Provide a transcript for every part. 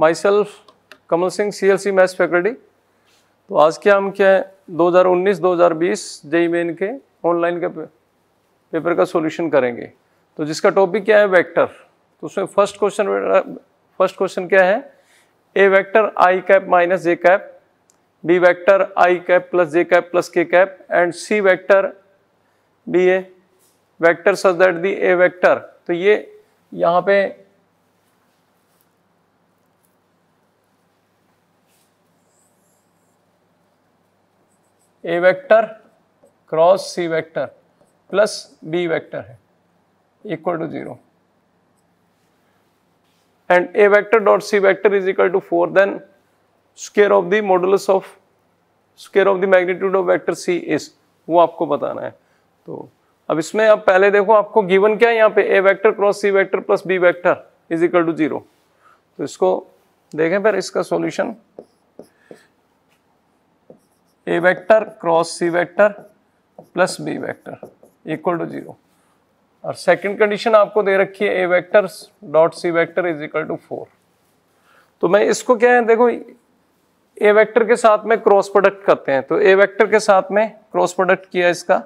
माई myself Kamal Singh C L C maths faculty तो आज क्या हम क्या है 2019-2020 जेई मेन के ऑनलाइन के पेपर का सॉल्यूशन करेंगे तो जिसका टॉपिक क्या है वेक्टर तो उसमें फर्स्ट क्वेश्चन फर्स्ट क्वेश्चन क्या है a vector i cap minus j cap b vector i cap plus j cap plus k cap and C vector b a vector such that the a vector तो ये यहाँ पे a vector cross c vector plus B vector है equal to zero and a vector dot C vector is equal to four then square of the modulus of square of the magnitude of vector c is वो आपको बताना है तो अब इसमें आप पहले देखो आपको गिवन क्या है यहाँ पे a vector cross c vector plus B vector is equal to zero तो इसको देखें फिर इसका solution a vector cross c vector plus B vector equal to zero और सेकंड कंडीशन आपको दे रखी है a vector dot C vector is equal to four तो मैं इसको क्या है देखो ए वेक्टर के साथ में क्रॉस प्रोडक्ट करते हैं तो ए वेक्टर के साथ में क्रॉस प्रोडक्ट किया इसका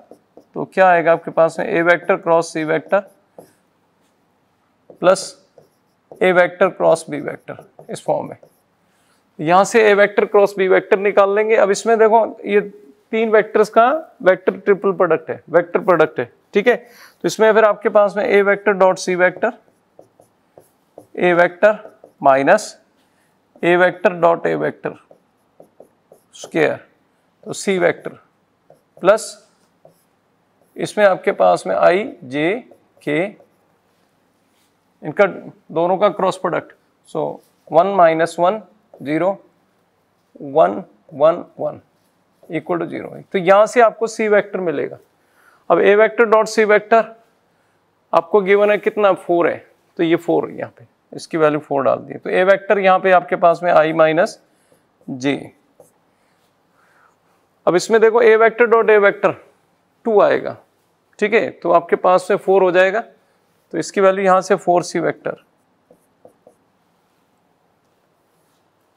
तो क्या आएगा आपके पास में ए vector cross c vector plus a vector cross B vector इस फॉर्म में यहां से a vector cross B vector निकाल लेंगे अब इसमें देखो ये तीन वेक्टर्स का वेक्टर ट्रिपल प्रोडक्ट है वेक्टर प्रोडक्ट है ठीक है तो इसमें फिर आपके पास में ए vector dot C vector A vector minus a vector dot a vector square तो सी वेक्टर प्लस इसमें आपके पास में आई जे के इनका दोनों का cross product so one minus one zero one one one equal to zero तो यहां से आपको सी वेक्टर मिलेगा अब ए वेक्टर डॉट सी वेक्टर आपको गिवन है कितना फोर है तो ये फोर यहाँ पे इसकी वैल्यू फोर डाल दी तो ए वेक्टर यहाँ पे आपके पास में आई माइनस जे अब इसमें देखो a vector dot a vector two आएगा ठीक है तो आपके पास में फोर हो जाएगा तो इसकी वैल्यू यहाँ से four c vector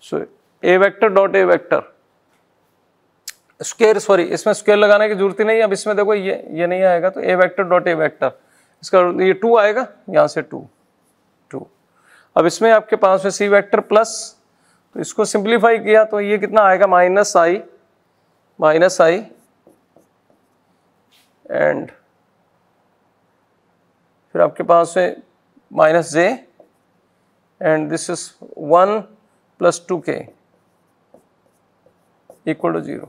so a vector dot a vector square sorry इसमें स्क्वेयर लगाने की जरूरत ही नहीं है अब इसमें देखो ये ये नहीं आएगा तो a vector dot a vector इसका ये टू आएगा यहाँ से टू टू अब इसमें आपके पास में सी वेक्टर प्लस तो इसको सिंप्लीफाई किया तो ये कितना आएगा minus i minus i and फिर आपके पास में minus j and this is one plus two k equal to zero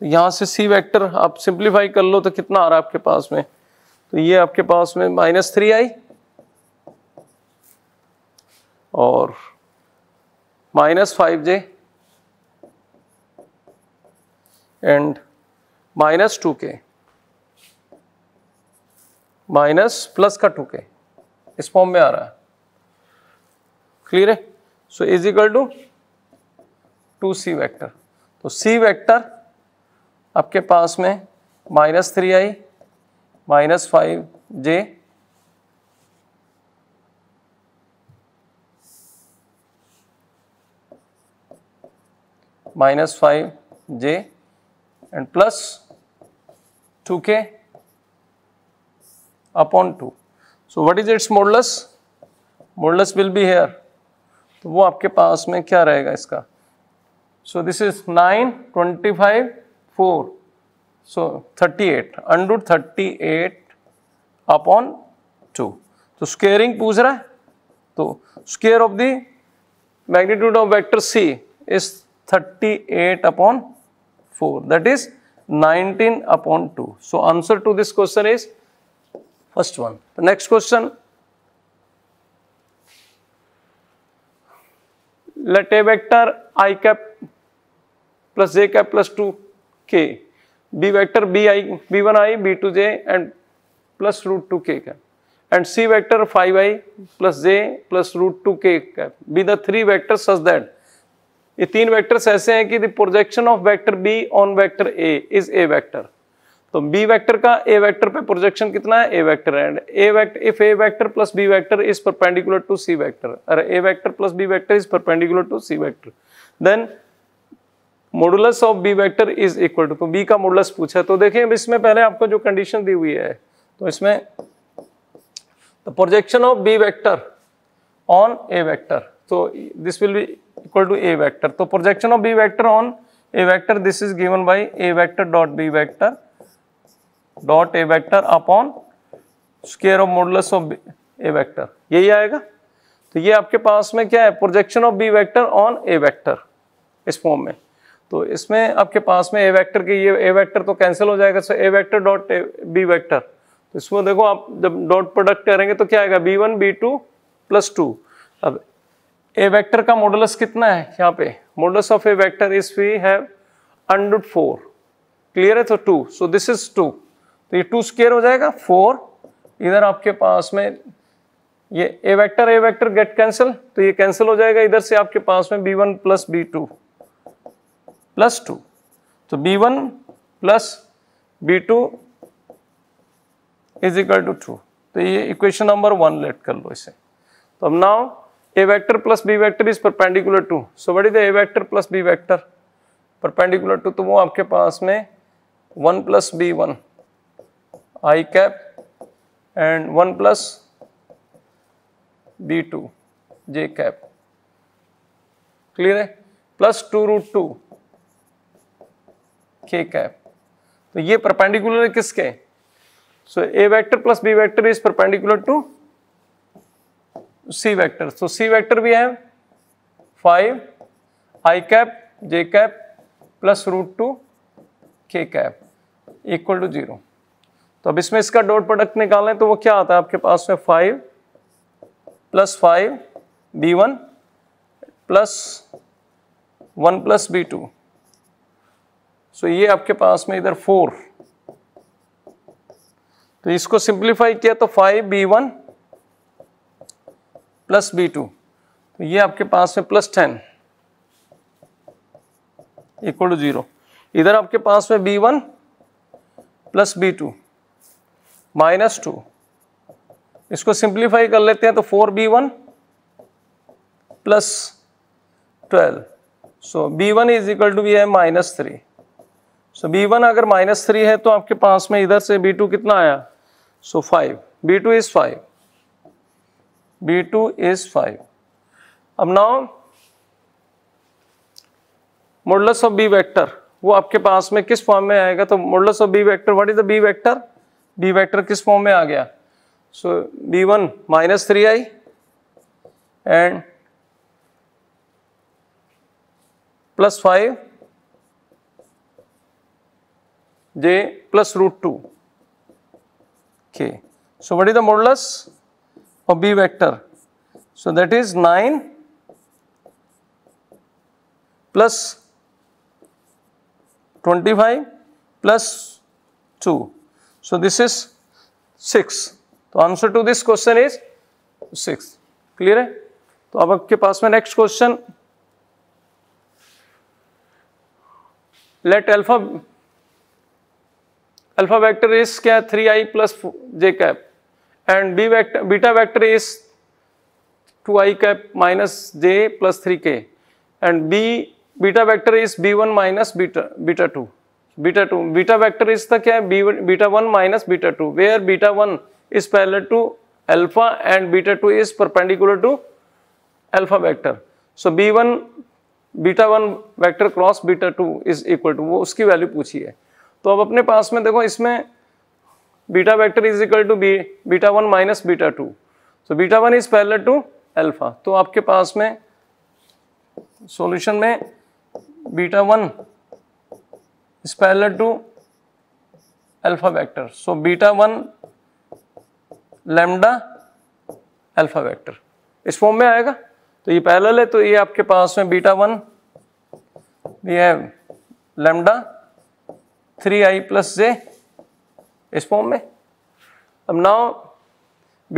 तो यहाँ से सी वेक्टर आप सिंप्लीफाई कर लो तो कितना आ रहा है आपके पास में तो ये आपके पास में माइनस थ्री आई और minus five j and minus two k minus plus का टू के इस फॉर्म में आ रहा है क्लियर है so is equal to two c vector तो सी वैक्टर आपके पास में minus three i minus five j minus five j and plus two k upon two so what is its modulus modulus will be here वो आपके पास में क्या रहेगा इसका so this is nine twenty five four so thirty eight under thirty eight upon two तो squaring पूछ रहा है तो square of the magnitude of vector c is thirty eight upon four that is nineteen upon two so answer to this question is first one next question let a vector i cap plus j cap plus two k b vector b i b one i b two j and plus root two k cap and C vector five i plus j plus root two k cap be the three vector such that ये तीन वेक्टर्स ऐसे हैं कि the projection of vector b on vector a is a vector तो b vector का a vector पे projection कितना है a vector and a vector if a vector plus B vector is perpendicular to c vector अरे a vector plus B vector is perpendicular to c vector then modulus of b vector is equal to तो b का modulus पूछा तो देखिए अब इसमें पहले आपको जो कंडीशन दी हुई है तो इसमें the projection of b vector on a vector so तो this will be equal to a vector so तो projection of b vector on a vector this is given by a vector dot b vector dot a vector upon square of modulus of A vector यही आएगा तो ये आपके पास में क्या है projection of b vector on a vector इस फॉर्म में तो इसमें आपके पास में ए वेक्टर के ये ए वेक्टर तो कैंसिल हो जाएगा so a vector dot b vector तो इसमें देखो आप जब डॉट प्रोडक्ट करेंगे तो क्या आएगा b one b two plus two अब ए वेक्टर का मॉडलस कितना है यहाँ पे modulus of A vector is we have under four clear है तो two so this is two तो ये टू स्केयर हो जाएगा फोर इधर आपके पास में ये a vector A vector get cancel तो ये कैंसिल हो जाएगा इधर से आपके पास में b one plus b two plus two तो b one plus b two is equal to two तो ये इक्वेशन नंबर वन लेट कर लो इसे तो अब now a vector plus B vector is perpendicular to so what is the A vector plus B vector perpendicular to तो वो आपके पास में one plus b one i cap and 1 plus b2 j cap clear है plus two root two k cap तो ये perpendicular है किसके so a vector plus B vector is perpendicular to c vector so c vector भी है five i cap j cap plus root two k cap equal to zero तो अब इसमें इसका डॉट प्रोडक्ट निकालें तो वो क्या आता है आपके पास में five plus five b one plus one plus b two so ये आपके पास में इधर फोर तो इसको सिंप्लीफाई किया तो five b one plus b two तो ये आपके पास में plus ten equal to zero इधर आपके पास में b one plus b two minus two इसको सिंप्लीफाई कर लेते हैं तो four b one plus twelve so b one is equal to b है minus three so b one अगर माइनस थ्री है तो आपके पास में इधर से बी टू कितना आया so five b two is five b two is five अब now modulus of b vector वो आपके पास में किस फॉर्म में आएगा तो modulus of b vector what is the b vector d vector किस फॉर्म में आ गया so d one minus three i and plus five j plus root two k so what is the modulus of B vector so that is nine plus twenty five plus two So this is 6. तो answer to this question is 6. Clear है तो अब आपके पास में next question let alpha alpha vector is क्या three i plus j cap and b vector beta vector is two i cap minus j plus three k and b beta vector is b one minus beta beta two beta two beta vector is तक क्या है beta one minus beta two where beta one is parallel to alpha and beta two is perpendicular to alpha vector so b one beta one vector cross beta two is equal to वो उसकी value पूछी है तो अब अपने पास में देखो इसमें beta vector is equal to b beta one minus beta two so beta one is parallel to alpha तो आपके पास में सोल्यूशन में beta one is to to alpha so beta one lambda lambda vector इस form में आएगा तो ये पैरेलल है तो ये आपके पास में बीटा वन ये है lambda three i plus j इस फॉर्म में अब now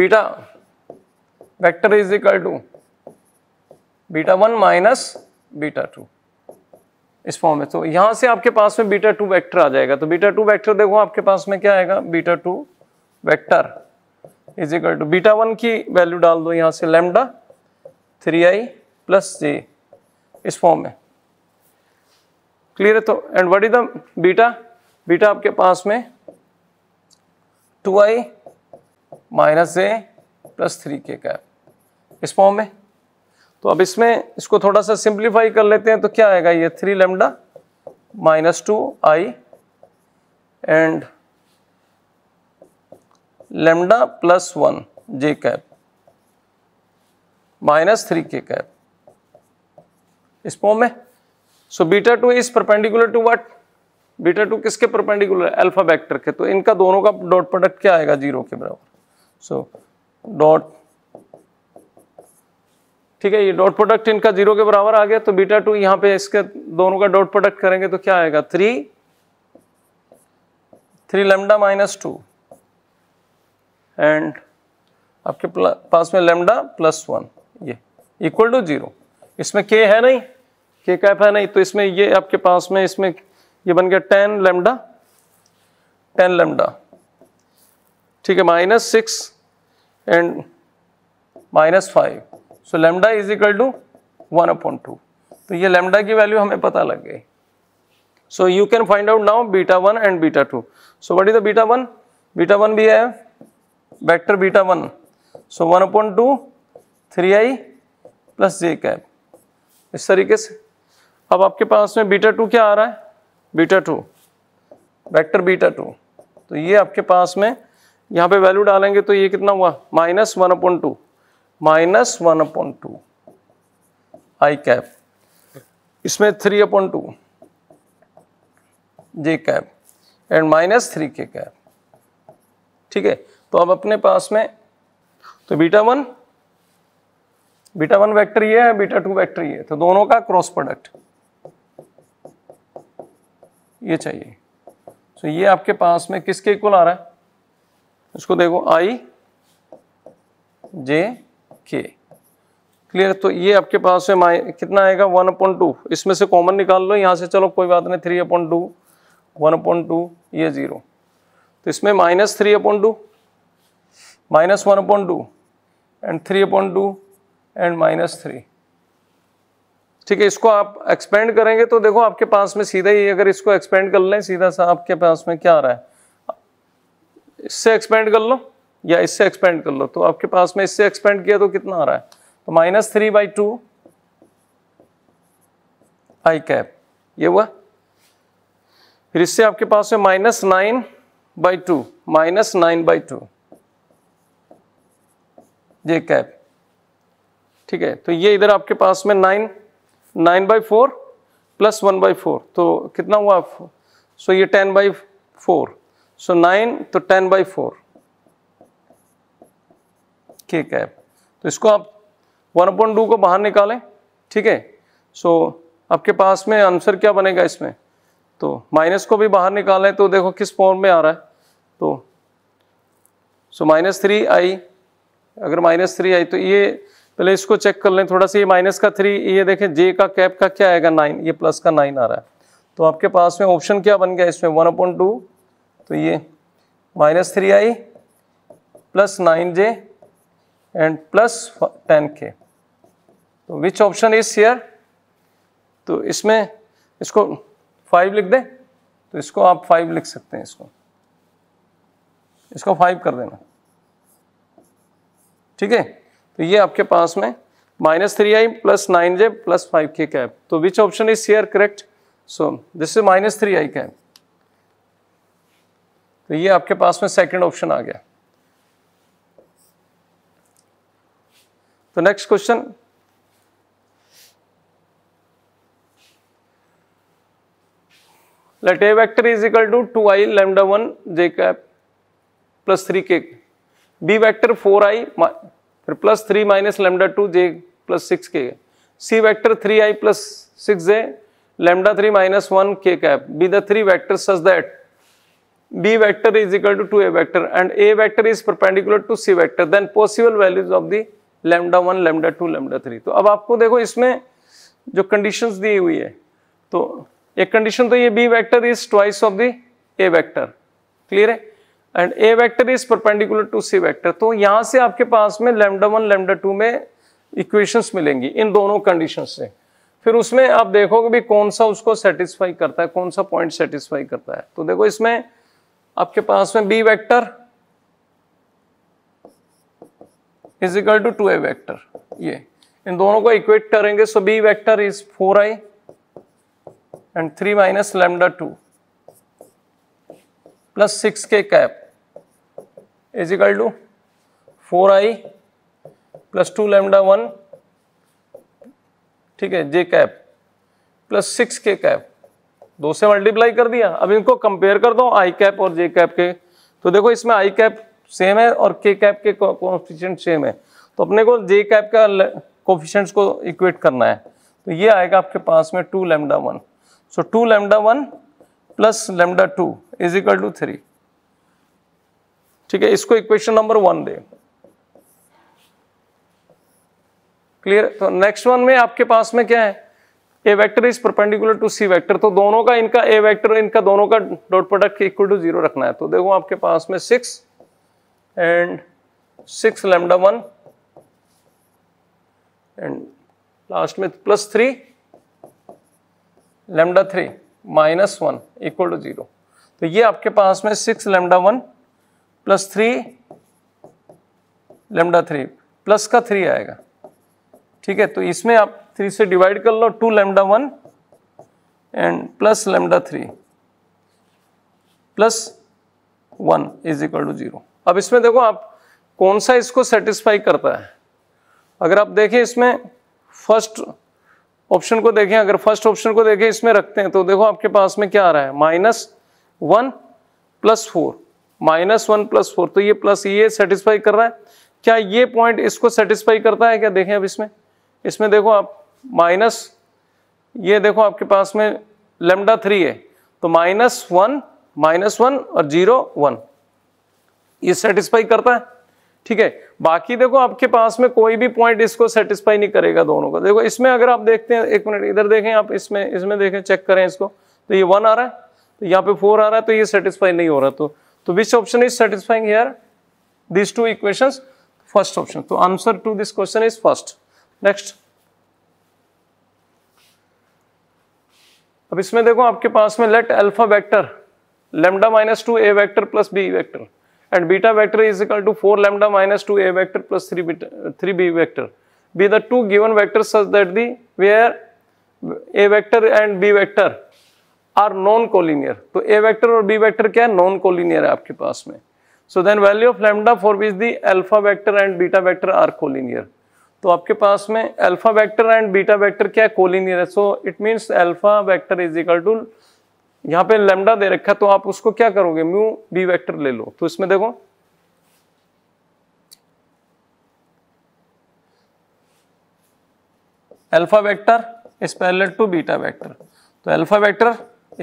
beta vector is equal to beta one minus beta two इस फॉर्म में तो यहां से आपके पास में बीटा टू वैक्टर आ जाएगा तो बीटा टू वैक्टर देखो आपके पास में क्या आएगा beta two vector is equal to beta one की वैल्यू डाल दो यहां से lambda three i plus j इस फॉर्म में क्लियर है तो and what is the beta beta आपके पास में two i minus j plus three k का इस फॉर्म में तो अब इसमें इसको थोड़ा सा सिंप्लीफाई कर लेते हैं तो क्या आएगा ये three lambda minus two i and lambda plus one j cap minus three k cap इस फॉर्म में so beta two is perpendicular to what beta two किसके परपेंडिकुलर अल्फा वेक्टर के तो इनका दोनों का डॉट प्रोडक्ट क्या आएगा जीरो के बराबर सो डॉट ठीक है ये डॉट प्रोडक्ट इनका जीरो के बराबर आ गया तो बीटा टू यहां पे इसके दोनों का डॉट प्रोडक्ट करेंगे तो क्या आएगा three three lambda minus two and आपके पास में लेमडा प्लस वन ये इक्वल टू जीरो इसमें के है नहीं के कैप है नहीं तो इसमें ये आपके पास में इसमें ये बन गया टेन लेमडा टेन लेमडा ठीक है minus six and minus five so lambda is equal to one point two तो ये लेमडा की वैल्यू हमें पता लग गई so you can find out now beta one and beta two so what is the beta one beta one भी है vector beta one so one point two three i plus j cap इस तरीके से अब आपके पास में beta two क्या आ रहा है beta two vector beta two तो ये आपके पास में यहाँ पे वैल्यू डालेंगे तो ये कितना हुआ minus one appoint two minus one appoint two i cap इसमें three point two j cap and minus three k cap ठीक है तो अब अपने पास में तो beta one beta one vector ये है बीटा टू वेक्टर ये तो दोनों का क्रॉस प्रोडक्ट ये चाहिए तो ये आपके पास में किसके इक्वल आ रहा है इसको देखो आई जे के क्लियर तो ये आपके पास में माइ कितना आएगा वन अपॉइंट टू इसमें से कॉमन निकाल लो यहाँ से चलो कोई बात नहीं three point two one appoint two ये जीरो तो इसमें minus three point two minus one appoint two and three point two and minus three ठीक है इसको आप एक्सपेंड करेंगे तो देखो आपके पास में सीधा ही अगर इसको एक्सपेंड कर लें सीधा सा आपके पास में क्या आ रहा है इससे एक्सपेंड कर लो या इससे एक्सपेंड कर लो तो आपके पास में इससे एक्सपेंड किया तो कितना आ रहा है तो minus three by two i cap ये हुआ फिर इससे आपके पास में minus nine by two minus nine by two j cap ठीक है तो ये इधर आपके पास में nine nine by four plus one by four तो कितना हुआ सो ये ten by four so nine तो ten by four k cap तो इसको आप वन अपॉइंट टू को बाहर निकालें ठीक है सो आपके पास में आंसर क्या बनेगा इसमें तो माइनस को भी बाहर निकालें तो देखो किस फॉर्म में आ रहा है तो सो माइनस थ्री आई अगर माइनस थ्री आई तो ये पहले इसको चेक कर लें थोड़ा सा ये माइनस का थ्री ये देखें जे का कैप का क्या आएगा नाइन ये प्लस का नाइन आ रहा है तो आपके पास में ऑप्शन क्या बन गया इसमें वन अपॉइंट टू तो ये minus three i plus nine j and plus 10k. तो विच ऑप्शन इज हेयर तो इसमें इसको फाइव लिख दें तो इसको आप फाइव लिख सकते हैं इसको इसको फाइव कर देना ठीक है तो ये आपके पास में minus three i plus nine j plus five k cap तो which option is here correct so this is minus three i cap तो ये आपके पास में सेकंड ऑप्शन आ गया तो next question let a vector is equal to two i lambda one j cap plus three k b vector four i फिर plus three minus lambda two j plus six k c vector three i plus six j lambda three minus one k cap be the three vector such that b vector is equal to 2a vector and a vector is perpendicular to c vector then possible values of the lambda one lambda two lambda three तो अब आपको देखो इसमें जो conditions दी हुई है तो एक कंडीशन तो ये B vector is twice of the A vector clear है and a vector is perpendicular to c vector तो यहाँ से आपके पास में लेमडा वन लेमडा टू में इक्वेशंस मिलेंगी इन दोनों कंडीशन से फिर उसमें आप देखोगे भी कौन सा उसको सेटिस्फाई करता है कौन सा पॉइंट सेटिस्फाई करता है तो देखो इसमें आपके पास में b vector is equal to two a vector ये इन दोनों को इक्वेट करेंगे so b vector is four i and three minus lambda two plus six k cap is equal to four i plus two lambda one ठीक है j cap plus six k cap दो से multiply कर दिया अब इनको compare कर दो आई कैप और जे कैप के तो देखो इसमें आई कैप सेम है और के कैप के कॉन्स्टिट्यूंट सेम है तो अपने को जे कैप का कोफिशेंट्स को इक्वेट करना है तो ये आएगा आपके पास में two lambda one so two lambda one plus lambda two is equal to three ठीक है इसको इक्वेशन नंबर वन दे क्लियर तो नेक्स्ट वन में आपके पास में क्या है a vector is perpendicular to c vector तो दोनों का इनका ए वेक्टर इनका दोनों का dot product equal to zero रखना है तो देखो आपके पास में six and 6 lambda 1 and last with plus 3 lambda three minus one equal to zero तो ये आपके पास में six lambda one plus three lambda three plus का थ्री आएगा ठीक है तो इसमें आप थ्री से डिवाइड कर लो two lambda one and plus lambda three plus one is equal to zero अब इसमें देखो आप कौन सा इसको सेटिस्फाई करता है अगर आप देखें इसमें फर्स्ट ऑप्शन को देखें अगर फर्स्ट ऑप्शन को देखें इसमें रखते हैं तो देखो आपके पास में क्या आ रहा है minus one plus four minus one plus four तो ये प्लस ये सेटिस्फाई कर रहा है क्या ये पॉइंट इसको सेटिस्फाई करता है क्या देखें अब इसमें इसमें देखो आप माइनस ये देखो आपके पास में लेमडा थ्री है तो माइनस वन माइनस वन और जीरो वन ये सेटिस्फाई करता है ठीक है बाकी देखो आपके पास में कोई भी पॉइंट इसको सेटिस्फाई नहीं करेगा दोनों का देखो इसमें अगर आप देखते हैं एक मिनट इधर देखें आप इसमें इसमें देखें चेक करें इसको तो ये वन आ रहा है तो यहाँ पे फोर आ रहा है तो ये सेटिस्फाई नहीं हो रहा तो तो which option is satisfying here this two equation first option तो answer to this question is first next अब इसमें देखो आपके पास में let alpha vector lambda minus two a vector plus B vector and beta vector is equal to 4 lambda minus 2 a vector plus 3 beta, 3 b vector be the two given vectors such that the where a vector and b vector are non collinear तो a vector और b vector क्या है non collinear है आपके पास में so then value of lambda for which the alpha vector and beta vector are collinear तो आपके पास में alpha vector and beta vector क्या है कोलिनियर है so it means alpha vector is equal to यहां पे लेमडा दे रखा तो आप उसको क्या करोगे म्यू बी वेक्टर ले लो तो इसमें देखो alpha vector is parallel to beta vector तो alpha vector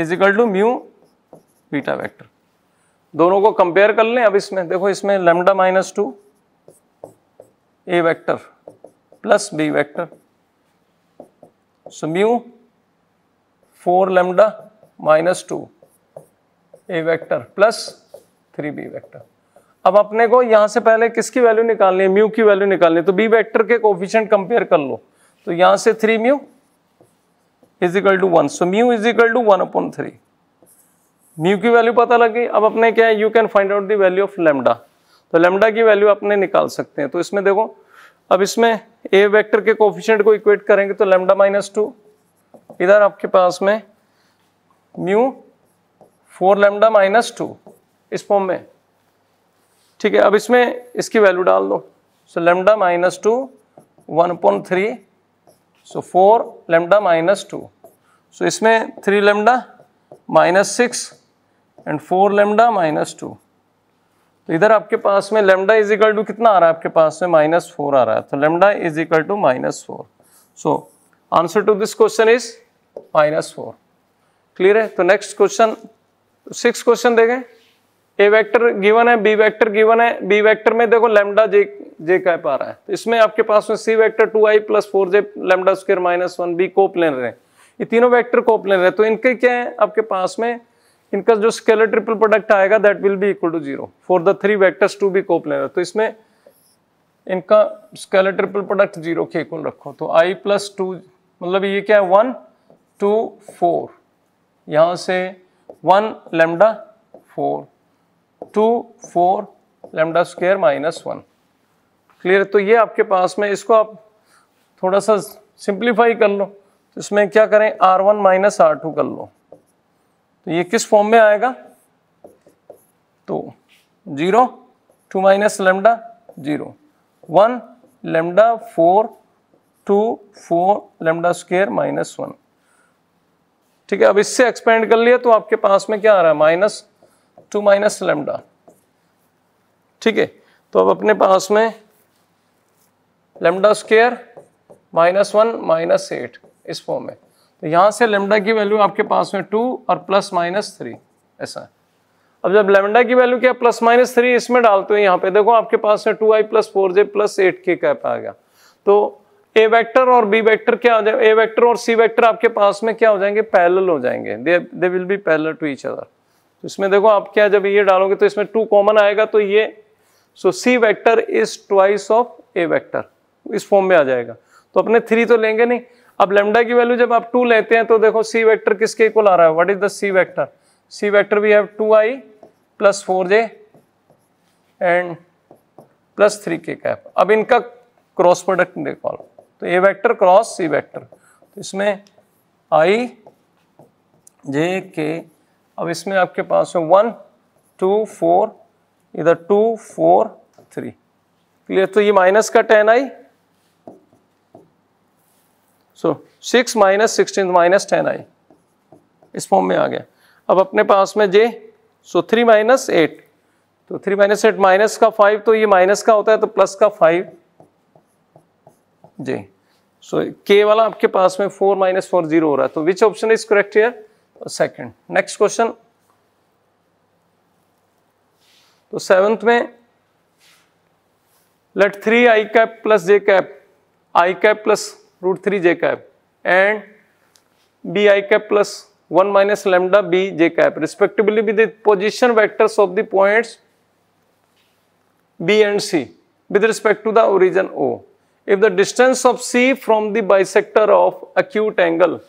is equal to mu beta vector दोनों को कंपेयर कर लें अब इसमें देखो इसमें lambda minus two a vector plus B vector so mu four lambda minus two a vector plus three b vector अब अपने को यहां से पहले किसकी वैल्यू निकालनी है म्यू की वैल्यू निकालनी है तो बी वैक्टर के कोफिशियंट कंपेयर कर लो तो यहां से three mu is equal to one so mu is equal to one upon three mu की वैल्यू पता लग गई अब अपने क्या है you can find out the value of lambda तो लेमडा की वैल्यू अपने निकाल सकते हैं तो इसमें देखो अब इसमें ए वेक्टर के कोफिशियंट को इक्वेट करेंगे तो लेमडा माइनस टू इधर आपके पास में mu four lambda minus two इस फॉर्म में ठीक है अब इसमें इसकी वैल्यू डाल दो so lambda minus two one point three so four lambda minus two so इसमें three lambda minus six and four lambda minus two तो इधर आपके पास में लेमडा इज इक्वल टू कितना आ रहा है आपके पास में माइनस फोर आ रहा है तो lambda is equal to minus four so answer to this question is minus four clear है तो नेक्स्ट क्वेश्चन सिक्स क्वेश्चन देखें ए वेक्टर गिवन है बी वेक्टर गिवन है बी वेक्टर में देखो लेमडा जे जे का पा रहा है तो इसमें आपके पास में c vector two i plus four j lambda square minus one be coplanar रहे ये तीनों वेक्टर को प्लेन रहे तो इनके क्या है आपके पास में इनका जो स्केलर ट्रिपल प्रोडक्ट आएगा that will be equal to zero for the three vectors to be coplanar रहे तो इसमें इनका स्केलर ट्रिपल प्रोडक्ट जीरो के इक्वल रखो तो आई प्लस टू मतलब ये क्या है वन टू फोर यहाँ से one lambda four two four lambda square minus one clear तो ये आपके पास में इसको आप थोड़ा सा सिंप्लीफाई कर लो तो इसमें क्या करें R one minus R two कर लो तो ये किस फॉर्म में आएगा तो zero two minus lambda zero one lambda four two four lambda square minus one ठीक है अब इससे एक्सपेंड कर लिया तो आपके पास में क्या आ रहा है माइनस टू माइनस लेमडा ठीक है तो अब अपने पास में lambda square minus one minus eight इस फॉर्म में तो यहां से लेमडा की वैल्यू आपके पास में टू और प्लस माइनस थ्री ऐसा है अब जब लेमडा की वैल्यू क्या प्लस माइनस थ्री इसमें डालते हो यहाँ पे देखो आपके पास में two i plus four j plus eight k cap आ गया तो ए वेक्टर और बी वेक्टर क्या हो जाए ए वेक्टर और सी वेक्टर आपके पास में क्या हो जाएंगे पैरेलल हो जाएंगे they they will be parallel to each other इसमें देखो आप क्या जब ये डालोगे तो इसमें टू कॉमन आएगा तो ये so c vector is twice of A vector इस फॉर्म में आ जाएगा तो अपने थ्री तो लेंगे नहीं अब लेमडा की वैल्यू जब आप टू लेते हैं तो देखो सी वैक्टर किसके इक्वल आ रहा है what is the c vector c vector we have two i plus four j and plus three k cap अब इनका क्रॉस प्रोडक्ट निकालो तो a vector cross c vector तो इसमें आई जे के अब इसमें आपके पास है वन टू फोर इधर टू फोर थ्री क्लियर तो ये माइनस का ten i so six minus sixteen minus ten i इस फॉर्म में आ गया अब अपने पास में j so three minus eight तो थ्री माइनस एट माइनस का फाइव तो ये माइनस का होता है तो प्लस का फाइव जी सो के वाला आपके पास में फोर माइनस फोर जीरो हो रहा है तो which option is correct here second next question तो सेवंथ में let three i cap plus j cap i cap plus root three j cap and b i cap plus one minus lambda b j cap respectively with position vectors of the points B and C with respect to the origin O if the distance of C from of acute angle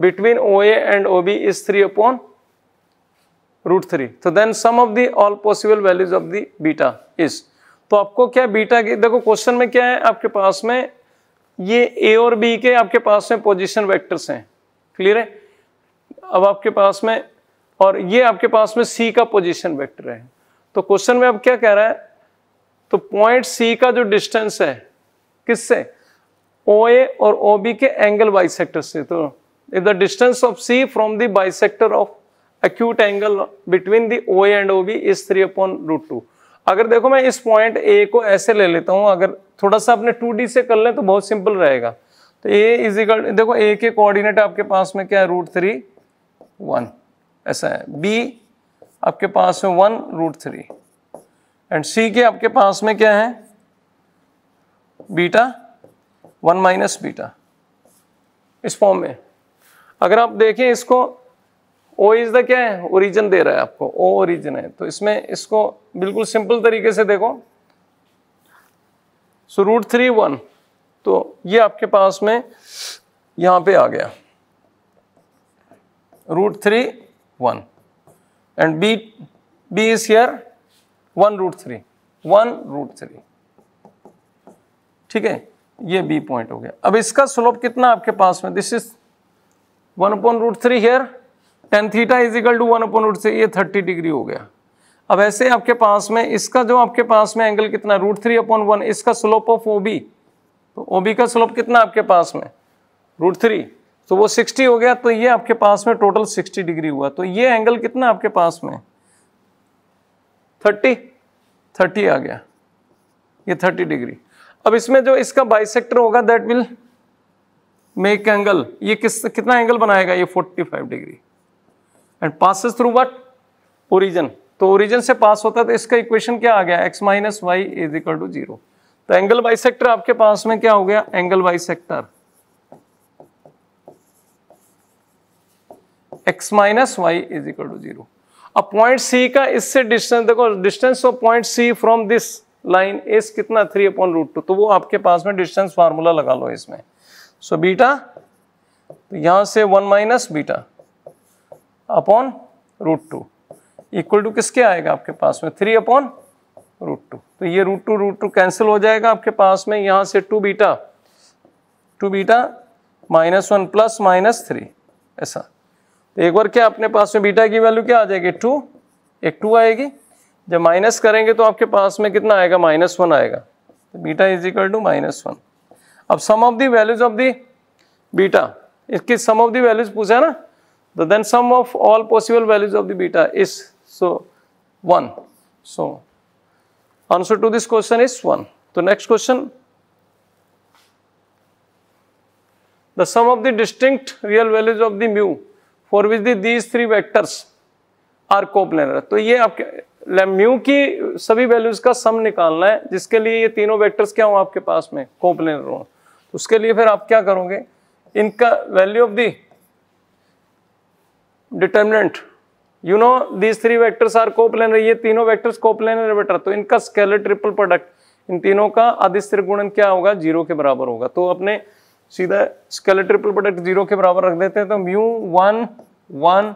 between O A and O B is 3 upon root 3. So then sum of the all possible values of the beta is. तो आपको क्या beta की देखो question में क्या है आपके पास में ये ए और बी के आपके पास में पोजिशन वैक्टर्स हैं क्लियर है अब आपके पास में और ये आपके पास में सी का पोजिशन वैक्टर है तो क्वेश्चन में अब क्या कह रहा है तो पॉइंट सी का जो डिस्टेंस है किससे ओ ए और ओ बी के एंगल बाई से तो if the distance of C from the bisector of acute angle between the O and O B is three upon root two अगर देखो मैं इस पॉइंट ए को ऐसे ले लेता हूं अगर थोड़ा सा अपने टू डी से कर लें तो बहुत सिंपल रहेगा तो ए इज इक्वल देखो ए के कोऑर्डिनेट आपके पास में क्या है रूट थ्री वन ऐसा है बी आपके पास में one root three and C के आपके पास में क्या है बीटा वन माइनस बीटा इस फॉर्म में अगर आप देखें इसको ओ इज द क्या है ओरिजिन दे रहा है आपको ओ ओरिजिन है तो इसमें इसको बिल्कुल सिंपल तरीके से देखो सो रूट थ्री वन तो ये आपके पास में यहां पे आ गया root three one and B B is here one root three one root three ठीक है ये बी पॉइंट हो गया अब इसका स्लोप कितना आपके पास में this is one upon root three here tan theta is to one upon root three ये थर्टी डिग्री हो गया अब ऐसे आपके पास में इसका जो आपके पास में एंगल कितना रूट थ्री अपॉन वन इसका स्लोप ऑफ ओ बी तो ओ बी का स्लोप कितना आपके पास में रूट थ्री तो वो सिक्सटी हो गया तो ये आपके पास में टोटल सिक्सटी डिग्री हुआ तो ये एंगल कितना आपके पास में थर्टी थर्टी आ गया ये थर्टी डिग्री अब इसमें जो इसका बाइसेक्टर होगा दैट विल मेक एंगल ये किस कितना एंगल बनाएगा ये 45 degree and pass through what origin तो ओरिजन से पास होता है तो इसका इक्वेशन क्या आ गया x minus y is equal to zero तो एंगल बाइसेक्टर आपके पास में क्या हो गया angle bisector x minus y is equal to zero अब पॉइंट सी का इससे डिस्टेंस देखो distance of point C from this line is कितना थ्री अपॉन रूट टू तो वो आपके पास में डिस्टेंस फार्मूला लगा लो इसमें सो so, बीटा तो यहां से one minus beta upon root two equal to किसके आएगा आपके पास में थ्री अपॉन रूट टू तो ये root two root two cancel हो जाएगा आपके पास में यहां से two beta two beta minus one plus minus three ऐसा तो एक बार क्या अपने पास में बीटा की वैल्यू क्या आ जाएगी टू एक टू आएगी जब माइनस करेंगे तो आपके पास में कितना आएगा माइनस वन आएगा तो beta is equal to minus one अब sum of the values of the beta इसकी सम ऑफ दी वैल्यूज पूछा ना तो then sum of all possible values of the beta is so one so answer to this question is one तो next question the sum of the distinct real values of the mu for which these three three are coplanar तो ये आपके लेम्यू की सभी values का सम निकालना है जिसके लिए ये तीनों वेक्टर्स क्या हो आपके पास में कोप्लेनर रो उसके लिए फिर आप क्या करोगे इनका value of the determinant you know these three vectors are coplanar ये तीनों वेक्टर्स कोप्लेनर बेटा तो इनका स्केल ट्रिपल प्रोडक्ट इन तीनों का अधिस्थिर गुणन क्या होगा जीरो के बराबर होगा तो अपने सीधा स्केल ट्रिपल प्रोडक्ट जीरो के बराबर रख देते हैं तो mu one one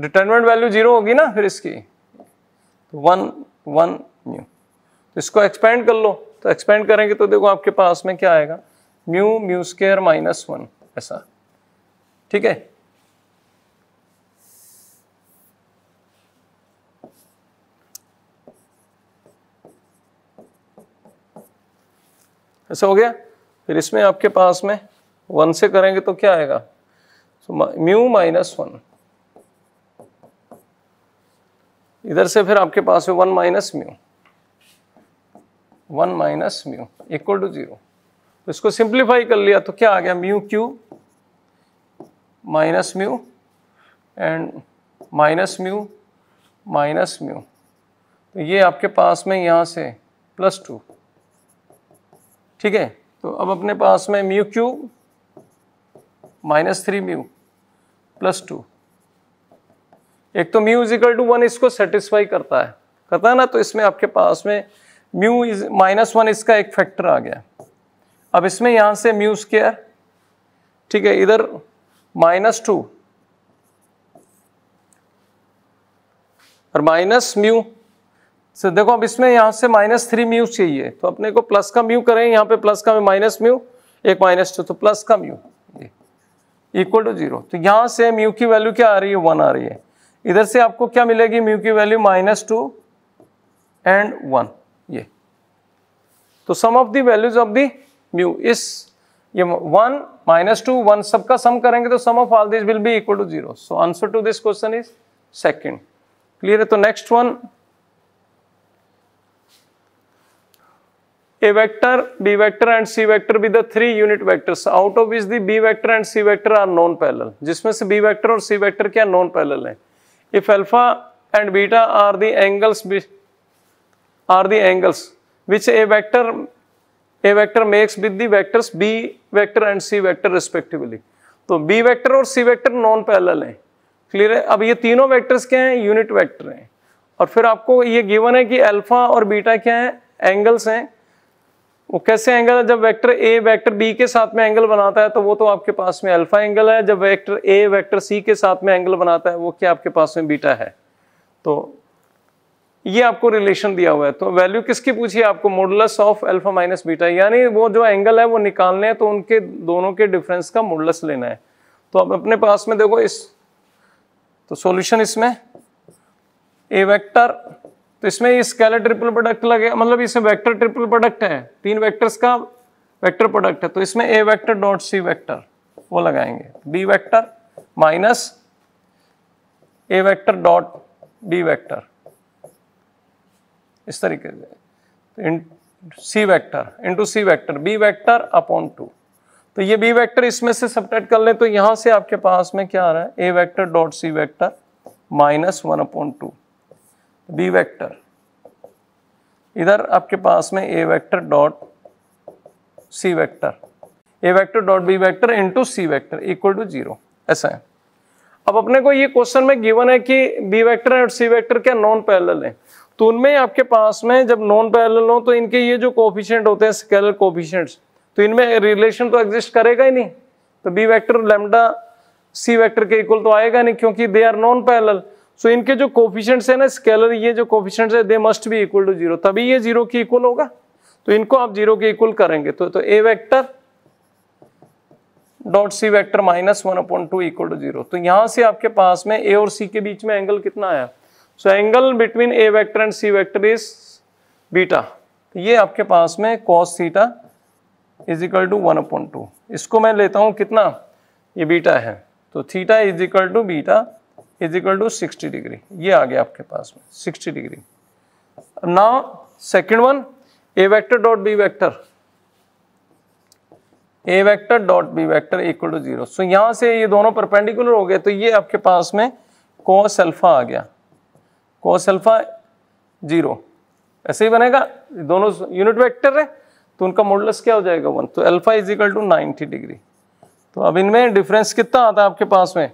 determinant value zero होगी ना फिर इसकी तो वन वन म्यू तो इसको एक्सपेंड कर लो तो एक्सपेंड करेंगे तो देखो आपके पास में क्या आएगा mu mu square minus one ऐसा ठीक है ऐसा हो गया फिर इसमें आपके पास में वन से करेंगे तो क्या आएगा म्यू माइनस वन इधर से फिर आपके पास है one minus mu one minus mu equal to zero तो इसको सिंप्लीफाई कर लिया तो क्या आ गया mu cube minus mu and minus mu minus mu तो ये आपके पास में यहाँ से प्लस टू ठीक है तो अब अपने पास में mu cube minus three mu plus two एक तो म्यू इजिकल टू वन इसको सेटिस्फाई करता है करता है ना तो इसमें आपके पास में म्यू इज माइनस वन इसका एक फैक्टर आ गया अब इसमें यहां से म्यू स्केयर ठीक है इधर माइनस टू और माइनस म्यू से देखो अब इसमें यहां से माइनस थ्री म्यू चाहिए तो अपने को प्लस का म्यू करें यहां पे प्लस का माइनस म्यू एक माइनस टू तो प्लस का म्यू इक्वल टू जीरो तो यहां से म्यू की वैल्यू क्या आ रही है वन आ रही है इधर से आपको क्या मिलेगी म्यू की value minus two and one ये तो sum of the values of the mu इस ये वन माइनस टू वन सबका सम करेंगे तो sum of all this will be equal to zero so answer to this question is second clear है तो next one a vector b vector and C vector be the three unit vectors out of which the B vector and C vector are non parallel जिसमें से b vector और c vector क्या non parallel है if alpha and beta are the angles are the angles which a vector a vector makes with the vectors b vector and c vector respectively तो b vector और c vector non parallel हैं clear है अब ये तीनों vectors क्या हैं unit vector हैं और फिर आपको ये गिवन है कि अल्फा और बीटा क्या है एंगल्स हैं वो कैसे एंगल है जब वेक्टर ए वेक्टर बी के साथ में एंगल बनाता है तो वो तो आपके पास में अल्फा एंगल है जब वेक्टर ए वेक्टर सी के साथ में एंगल बनाता है वो क्या आपके पास में बीटा है तो ये आपको रिलेशन दिया हुआ है तो वैल्यू किसकी पूछिए आपको modulus of alpha minus beta यानी वो जो एंगल है वो निकालने हैं तो उनके दोनों के डिफरेंस का मोडलस लेना है तो अब अपने पास में देखो इस तो सोल्यूशन इसमें ए वैक्टर तो इसमें ये स्केलर ट्रिपल प्रोडक्ट लगे मतलब इसमें वेक्टर ट्रिपल प्रोडक्ट है तीन वेक्टर्स का वेक्टर प्रोडक्ट है तो इसमें a vector dot C vector वो लगाएंगे b vector minus a vector dot b vector इस तरीके से तो सी vector into c vector b vector upon two तो ये बी वेक्टर इसमें से सब्ट्रैक्ट कर ले तो यहां से आपके पास में क्या आ रहा है a vector dot C vector minus one upon two b vector इधर आपके पास में ए vector dot C vector A vector dot b vector into c vector equal to zero ऐसा है अब अपने को ये क्वेश्चन में गिवन है कि बी वेक्टर और सी वेक्टर क्या नॉन पैरल है तो उनमें आपके पास में जब नॉन पैरल हो तो इनके ये जो कोफिशियंट होते हैं स्केलर कोफिशियंट तो इनमें रिलेशन तो एग्जिस्ट करेगा ही नहीं तो b vector lambda c vector के इक्वल तो आएगा नहीं क्योंकि they are non parallel so so, इनके जो कोफिशियंट है ना स्केलर ये जो कोफिशियंट है दे मस्ट भी इक्वल टू जीरो तभी ये जीरो के इक्वल होगा तो इनको आप जीरो के इक्वल करेंगे तो तो a vector dot C vector minus one appoint two equal to zero तो यहां से आपके पास में ए और सी के बीच में एंगल कितना आया so angle between a vector and c vector is beta ये आपके पास में cos theta is equal to one appoint two इसको मैं लेता हूं कितना ये बीटा है तो theta is equal to beta is equal to sixty degree ये आ गया आपके पास में sixty degree now second one a vector dot b vector A vector dot b vector equal to zero सो यहां से ये दोनों परपेंडिकुलर हो गए तो ये आपके पास में कोस अल्फा आ गया कोस अल्फा जीरो ऐसे ही बनेगा दोनों यूनिट वेक्टर है तो उनका मोडलस क्या हो जाएगा वन तो alpha is equal to ninety degree तो अब इनमें डिफरेंस कितना आता है आपके पास में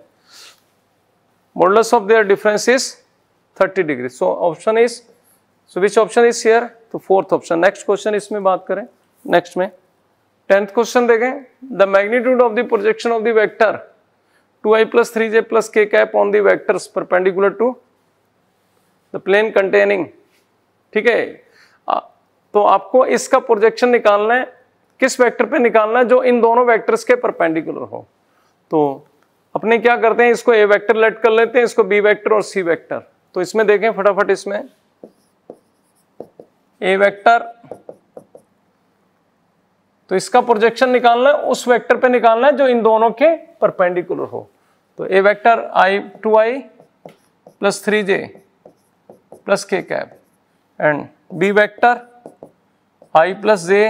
modulus of their difference is 30 degree so option is so which option is here तो फोर्थ ऑप्शन नेक्स्ट क्वेश्चन इसमें बात करें नेक्स्ट में टेंथ क्वेश्चन देखें the magnitude of the projection of the vector two i plus three j plus k cap on the vectors perpendicular to the plane containing ठीक है तो आपको इसका प्रोजेक्शन निकालना है किस वेक्टर पे निकालना है जो इन दोनों वेक्टर्स के परपेंडिकुलर हो तो अपने क्या करते हैं इसको ए वेक्टर लेट कर लेते हैं इसको बी वेक्टर और सी वेक्टर तो इसमें देखें फटाफट इसमें ए वेक्टर तो इसका प्रोजेक्शन निकालना है उस वेक्टर पे निकालना है जो इन दोनों के परपेंडिकुलर हो तो a vector i two i plus three j plus k cap and b vector i plus j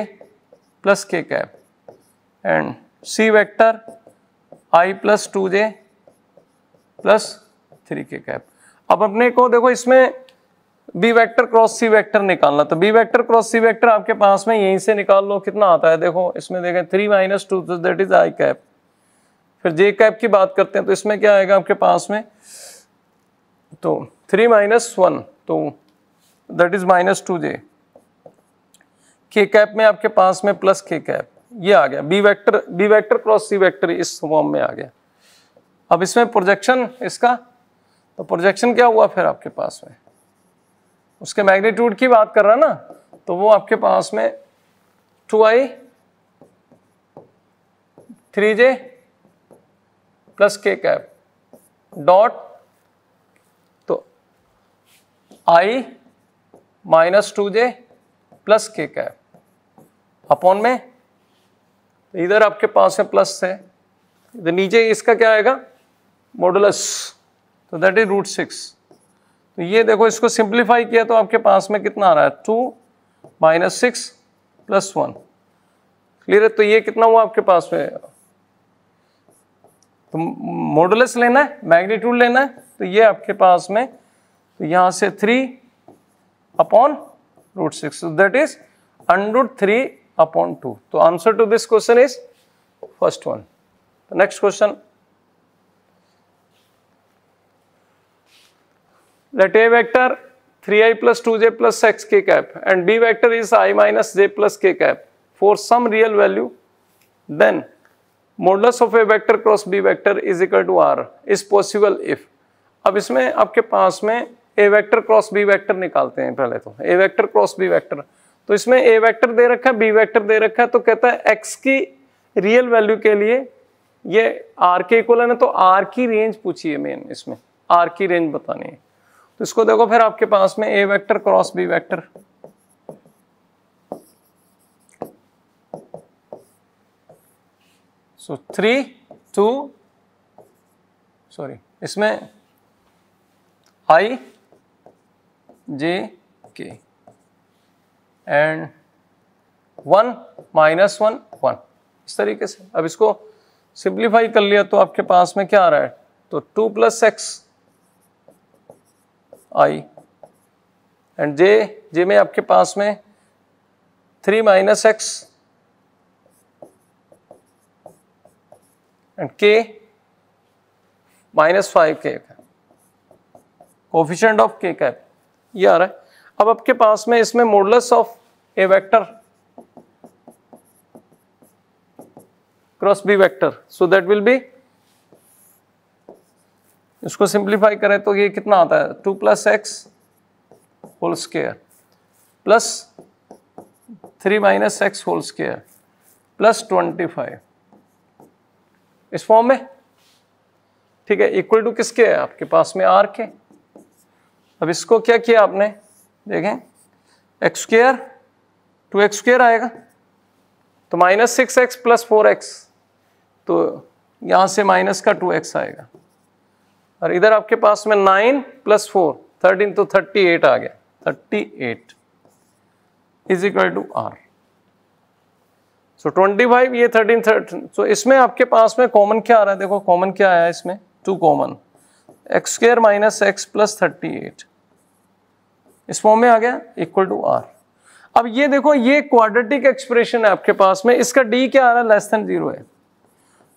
plus k cap and C vector i plus two j plus three k cap अब अपने को देखो इसमें B vector cross c vector निकालना तो b vector cross c vector आपके पास में यहीं से निकाल लो कितना आता है देखो इसमें देखें थ्री माइनस टू तो दैट इज आई कैप फिर जे कैप की बात करते हैं तो इसमें क्या आएगा आपके पास में तो थ्री माइनस वन तो that is minus two j k cap में आपके पास में प्लस के कैप ये आ गया b vector b vector cross c vector इस फॉर्म में आ गया अब इसमें प्रोजेक्शन इसका तो प्रोजेक्शन क्या हुआ फिर आपके पास में उसके मैग्नीट्यूड की बात कर रहा ना तो वो आपके पास में two i three j plus k cap dot तो i minus two j plus k cap upon में इधर आपके पास है प्लस है इधर नीचे इसका क्या आएगा मॉडुलस तो दैट इज रूट सिक्स तो ये देखो इसको सिंप्लीफाई किया तो आपके पास में कितना आ रहा है two minus six plus one clear है तो ये कितना हुआ आपके पास में तो मॉडुलस लेना है मैग्नीट्यूड लेना है तो ये आपके पास में तो यहां से three upon root six that is under three upon 2. So answer to this question is first one. The next question. Let A vector 3i plus 2j plus 6k cap and B vector is i minus j plus k cap for some real value then modulus of A vector cross B vector is equal to R is possible if अब इसमें आपके पास में A vector cross B vector निकालते हैं पहले तो A vector cross B vector तो इसमें ए वेक्टर दे रखा है बी वेक्टर दे रखा है तो कहता है एक्स की रियल वैल्यू के लिए ये आर के इक्वल है तो आर की रेंज पूछी है मेन इसमें आर की रेंज बतानी है तो इसको देखो फिर आपके पास में ए vector cross B vector so three two sorry इसमें i j k and one minus one one इस तरीके से अब इसको सिंप्लीफाई कर लिया तो आपके पास में क्या आ रहा है तो two plus x i and j j में आपके पास में three minus x and k minus five k cap coefficient of k cap ये आ रहा है अब आपके पास में इसमें modulus of A vector cross B vector so that will be इसको सिंप्लीफाई करें तो ये कितना आता है two plus x whole square plus three minus x whole square plus twenty five इस फॉर्म में ठीक है इक्वल टू किसके है आपके पास में आर के अब इसको क्या किया आपने देखें x square two x square आएगा तो minus six x plus four x तो यहाँ से माइनस का टू एक्स आएगा और इधर आपके पास में नाइन प्लस फोर थर्टीन तो थर्टी एट आ गया thirty eight is equal to r so twenty five ये थर्टीन थर्टीन सो इसमें आपके पास में कॉमन क्या आ रहा है देखो कॉमन क्या आया इसमें two common x square minus x plus thirty eight इस फॉर्म में आ गया इक्वल टू आर अब ये देखो ये क्वाड्रेटिक एक्सप्रेशन है आपके पास में इसका डी क्या आ रहा है लेस देन जीरो है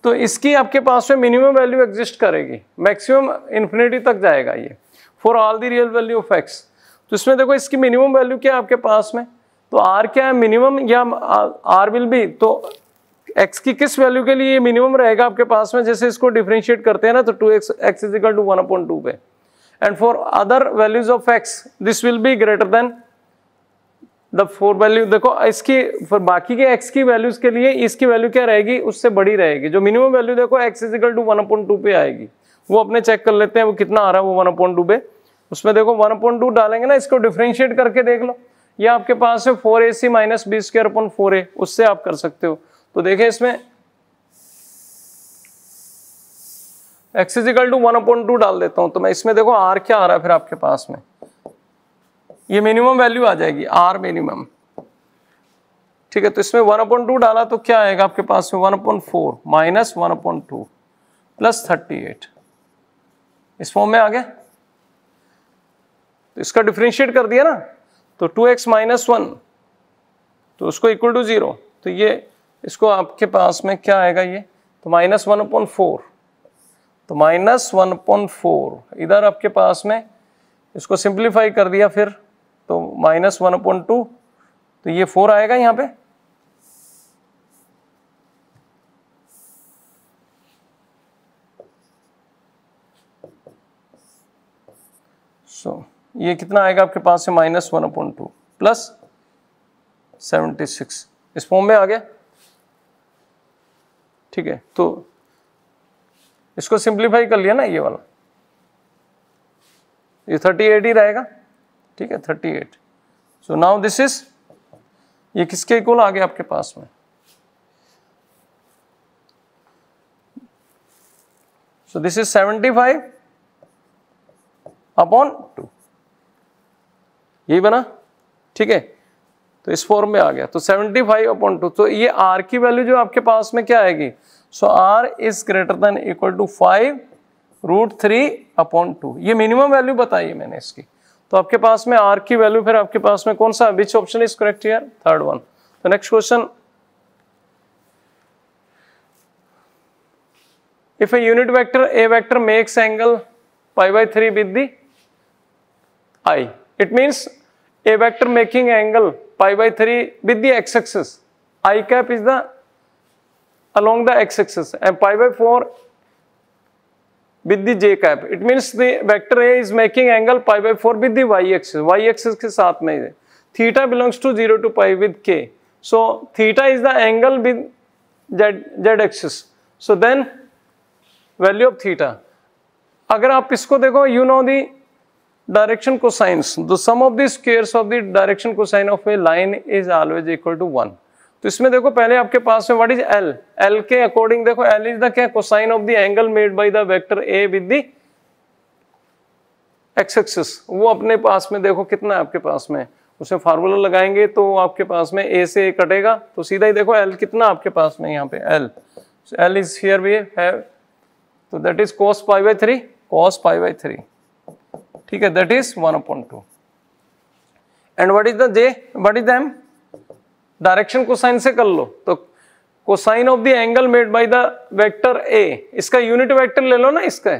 तो इसकी आपके पास में मिनिमम वैल्यू एग्जिस्ट करेगी मैक्सिमम इन्फिनिटी तक जाएगा ये for all the real value of x तो इसमें देखो इसकी मिनिमम वैल्यू क्या है आपके पास में तो आर क्या है मिनिमम या आर विल बी तो एक्स की किस वैल्यू के लिए मिनिमम रहेगा आपके पास में जैसे इसको डिफ्रेंशिएट करते हैं ना तो two x x equal to one appoint two पे and for other values of x this will be greater than the four value देखो इसकी फिर बाकी के x की values के लिए इसकी value क्या रहेगी उससे बड़ी रहेगी जो minimum value देखो x is equal to one upon two पे आएगी वो अपने चेक कर लेते हैं वो कितना आ रहा है वो वन upon टू पे उसमें देखो वन upon टू डालेंगे ना इसको डिफ्रेंशिएट करके देख लो ये आपके पास है four A C minus B square upon four A उससे आप कर सकते हो तो देखे इसमें x equal to one appoint two डाल देता हूं तो मैं इसमें देखो आर क्या आ रहा है फिर आपके पास में ये मिनिमम वैल्यू आ जाएगी आर मिनिमम ठीक है तो इसमें वन अपॉइंट टू डाला तो क्या आएगा आपके पास में one upon four minus one appoint two plus thirty eight इस फॉर्म में आ गया तो इसका डिफ्रेंशिएट कर दिया ना तो टू एक्स माइनस वन तो उसको इक्वल टू ज़ीरो तो ये इसको आपके पास में क्या आएगा ये तो माइनस वन अपॉइंट फोर तो माइनस वन पॉइंट फोर इधर आपके पास में इसको सिंप्लीफाई कर दिया फिर तो माइनस वन पॉइंट टू तो ये फोर आएगा यहां पे सो so, ये कितना आएगा आपके पास से minus one point two plus seventy six इस फॉर्म में आ गया ठीक है तो इसको सिंप्लीफाई कर लिया ना ये वाला ये थर्टी एट ही रहेगा ठीक है thirty eight so now this is ये किसके इक्वल आ गया आपके पास में so this is seventy five upon two यही बना ठीक है तो इस फॉर्म में आ गया तो सेवेंटी फाइव अपॉन टू तो ये आर की वैल्यू जो आपके पास में क्या आएगी so r is greater than equal to five root three upon two ये मिनिमम वैल्यू बताइए मैंने इसकी तो आपके पास में आर की वैल्यू फिर आपके पास में कौन सा which option is correct here third one तो next question if a unit vector A vector makes angle pi by three with the i it means A vector making angle pi by three with the x axis i cap is the along the x-axis and pi by 4 with the j cap. It means the vector A is making angle pi by 4 with the y-axis. Y-axis ke sath mein है. Theta belongs to 0 to pi with k. So theta is the angle with z z-axis. So then value of theta. agar aap isko dekho you know the direction cosines. The sum of the squares of the direction cosine of a line is always equal to 1. तो इसमें देखो पहले आपके पास में what is l l के according देखो l is the क्या cosine of the angle made by the vector A with the x axis वो अपने पास में देखो कितना है आपके पास में उसमें फार्मूला लगाएंगे तो आपके पास में ए से ए कटेगा तो सीधा ही देखो एल कितना आपके पास में यहाँ पे l l is here we है तो that is cos pi by three cos pi by three ठीक है that is one appoint two and what is the j what is the m direction cosine से कर लो तो cosine of the angle made by the vector A इसका unit vector ले लो ना इसका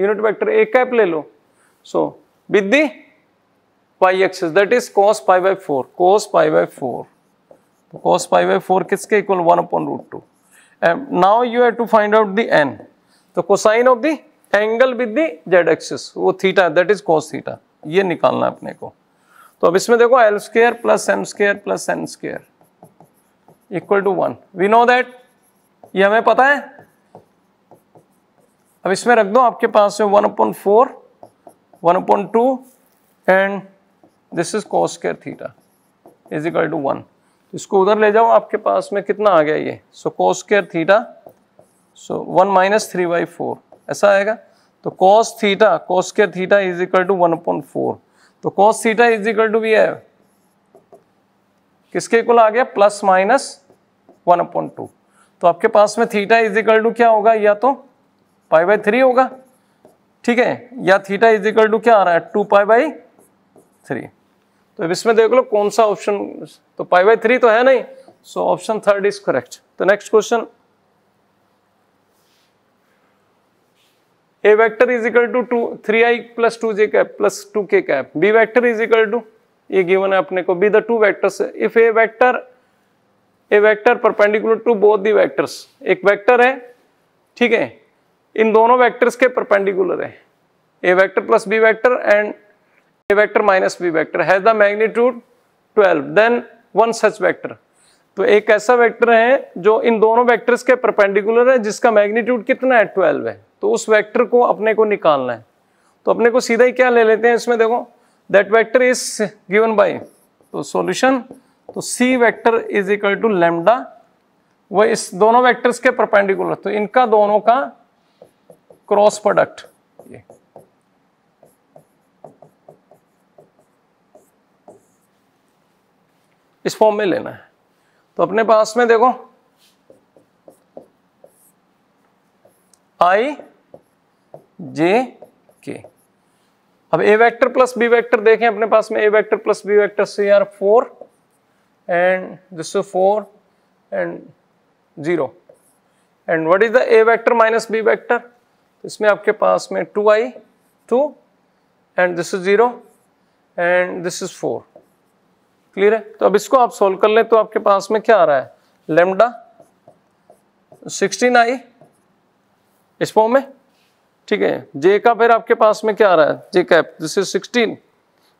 यूनिट वेक्टर ए कैप ले लो so with the pi axis that is cos pi by four cos pi by four cos pi by four किसके equal one upon root two now you have to find out the n तो cosine of the angle with the z axis वो theta that is cos theta ये निकालना है अपने को तो अब इसमें देखो l square plus m square plus n square equal to one we know that ये हमें पता है अब इसमें रख दो आपके पास में one upon four one appoint two and this is cos square theta is equal to one इसको उधर ले जाओ आपके पास में कितना आ गया ये so cos square theta so one minus three by four ऐसा आएगा तो cos theta cos square theta is equal to one upon four तो cos theta is equal to भी है किसके इक्वल आ गया plus minus one upon two तो आपके पास में थीटा इज इक्वल टू क्या होगा या तो पाई बाई थ्री होगा ठीक है या थीटा इज इक्वल टू क्या आ रहा है टू पाई बाई थ्री तो इसमें देख लो कौन सा ऑप्शन तो पाई बाई थ्री तो है नहीं so option third is correct तो next question A vector is equal to two three i plus two j cap plus two k cap B vector is equal to ये given है अपने को B the two vectors if A vector A vector perpendicular to both the vectors एक vector है ठीक है इन दोनों वैक्टर्स के परपेंडिकुलर है A vector plus B vector and A vector minus B vector has the magnitude twelve then one such vector तो एक ऐसा वैक्टर है जो इन दोनों वैक्टर्स के परपेंडिकुलर है जिसका मैग्नीट्यूड कितना है ट्वेल्व है तो उस वेक्टर को अपने को निकालना है तो अपने को सीधा ही क्या ले लेते हैं इसमें देखो that vector is given by तो सॉल्यूशन तो सी vector is equal to lambda वह इस दोनों वेक्टर्स के परपेंडिकुलर तो इनका दोनों का क्रॉस प्रोडक्ट ये इस फॉर्म में लेना है तो अपने पास में देखो आई जे के अब ए वेक्टर प्लस बी वेक्टर देखें अपने पास में ए वेक्टर प्लस बी वेक्टर से r four and this four and zero and what is the A vector minus B vector इसमें आपके पास में two i two and this is zero and this is four clear है तो अब इसको आप सोल्व कर लें तो आपके पास में क्या आ रहा है लेमडा सिक्सटीन आई इस फॉर्म में ठीक है जे का फिर आपके पास में क्या आ रहा है j cap this is sixteen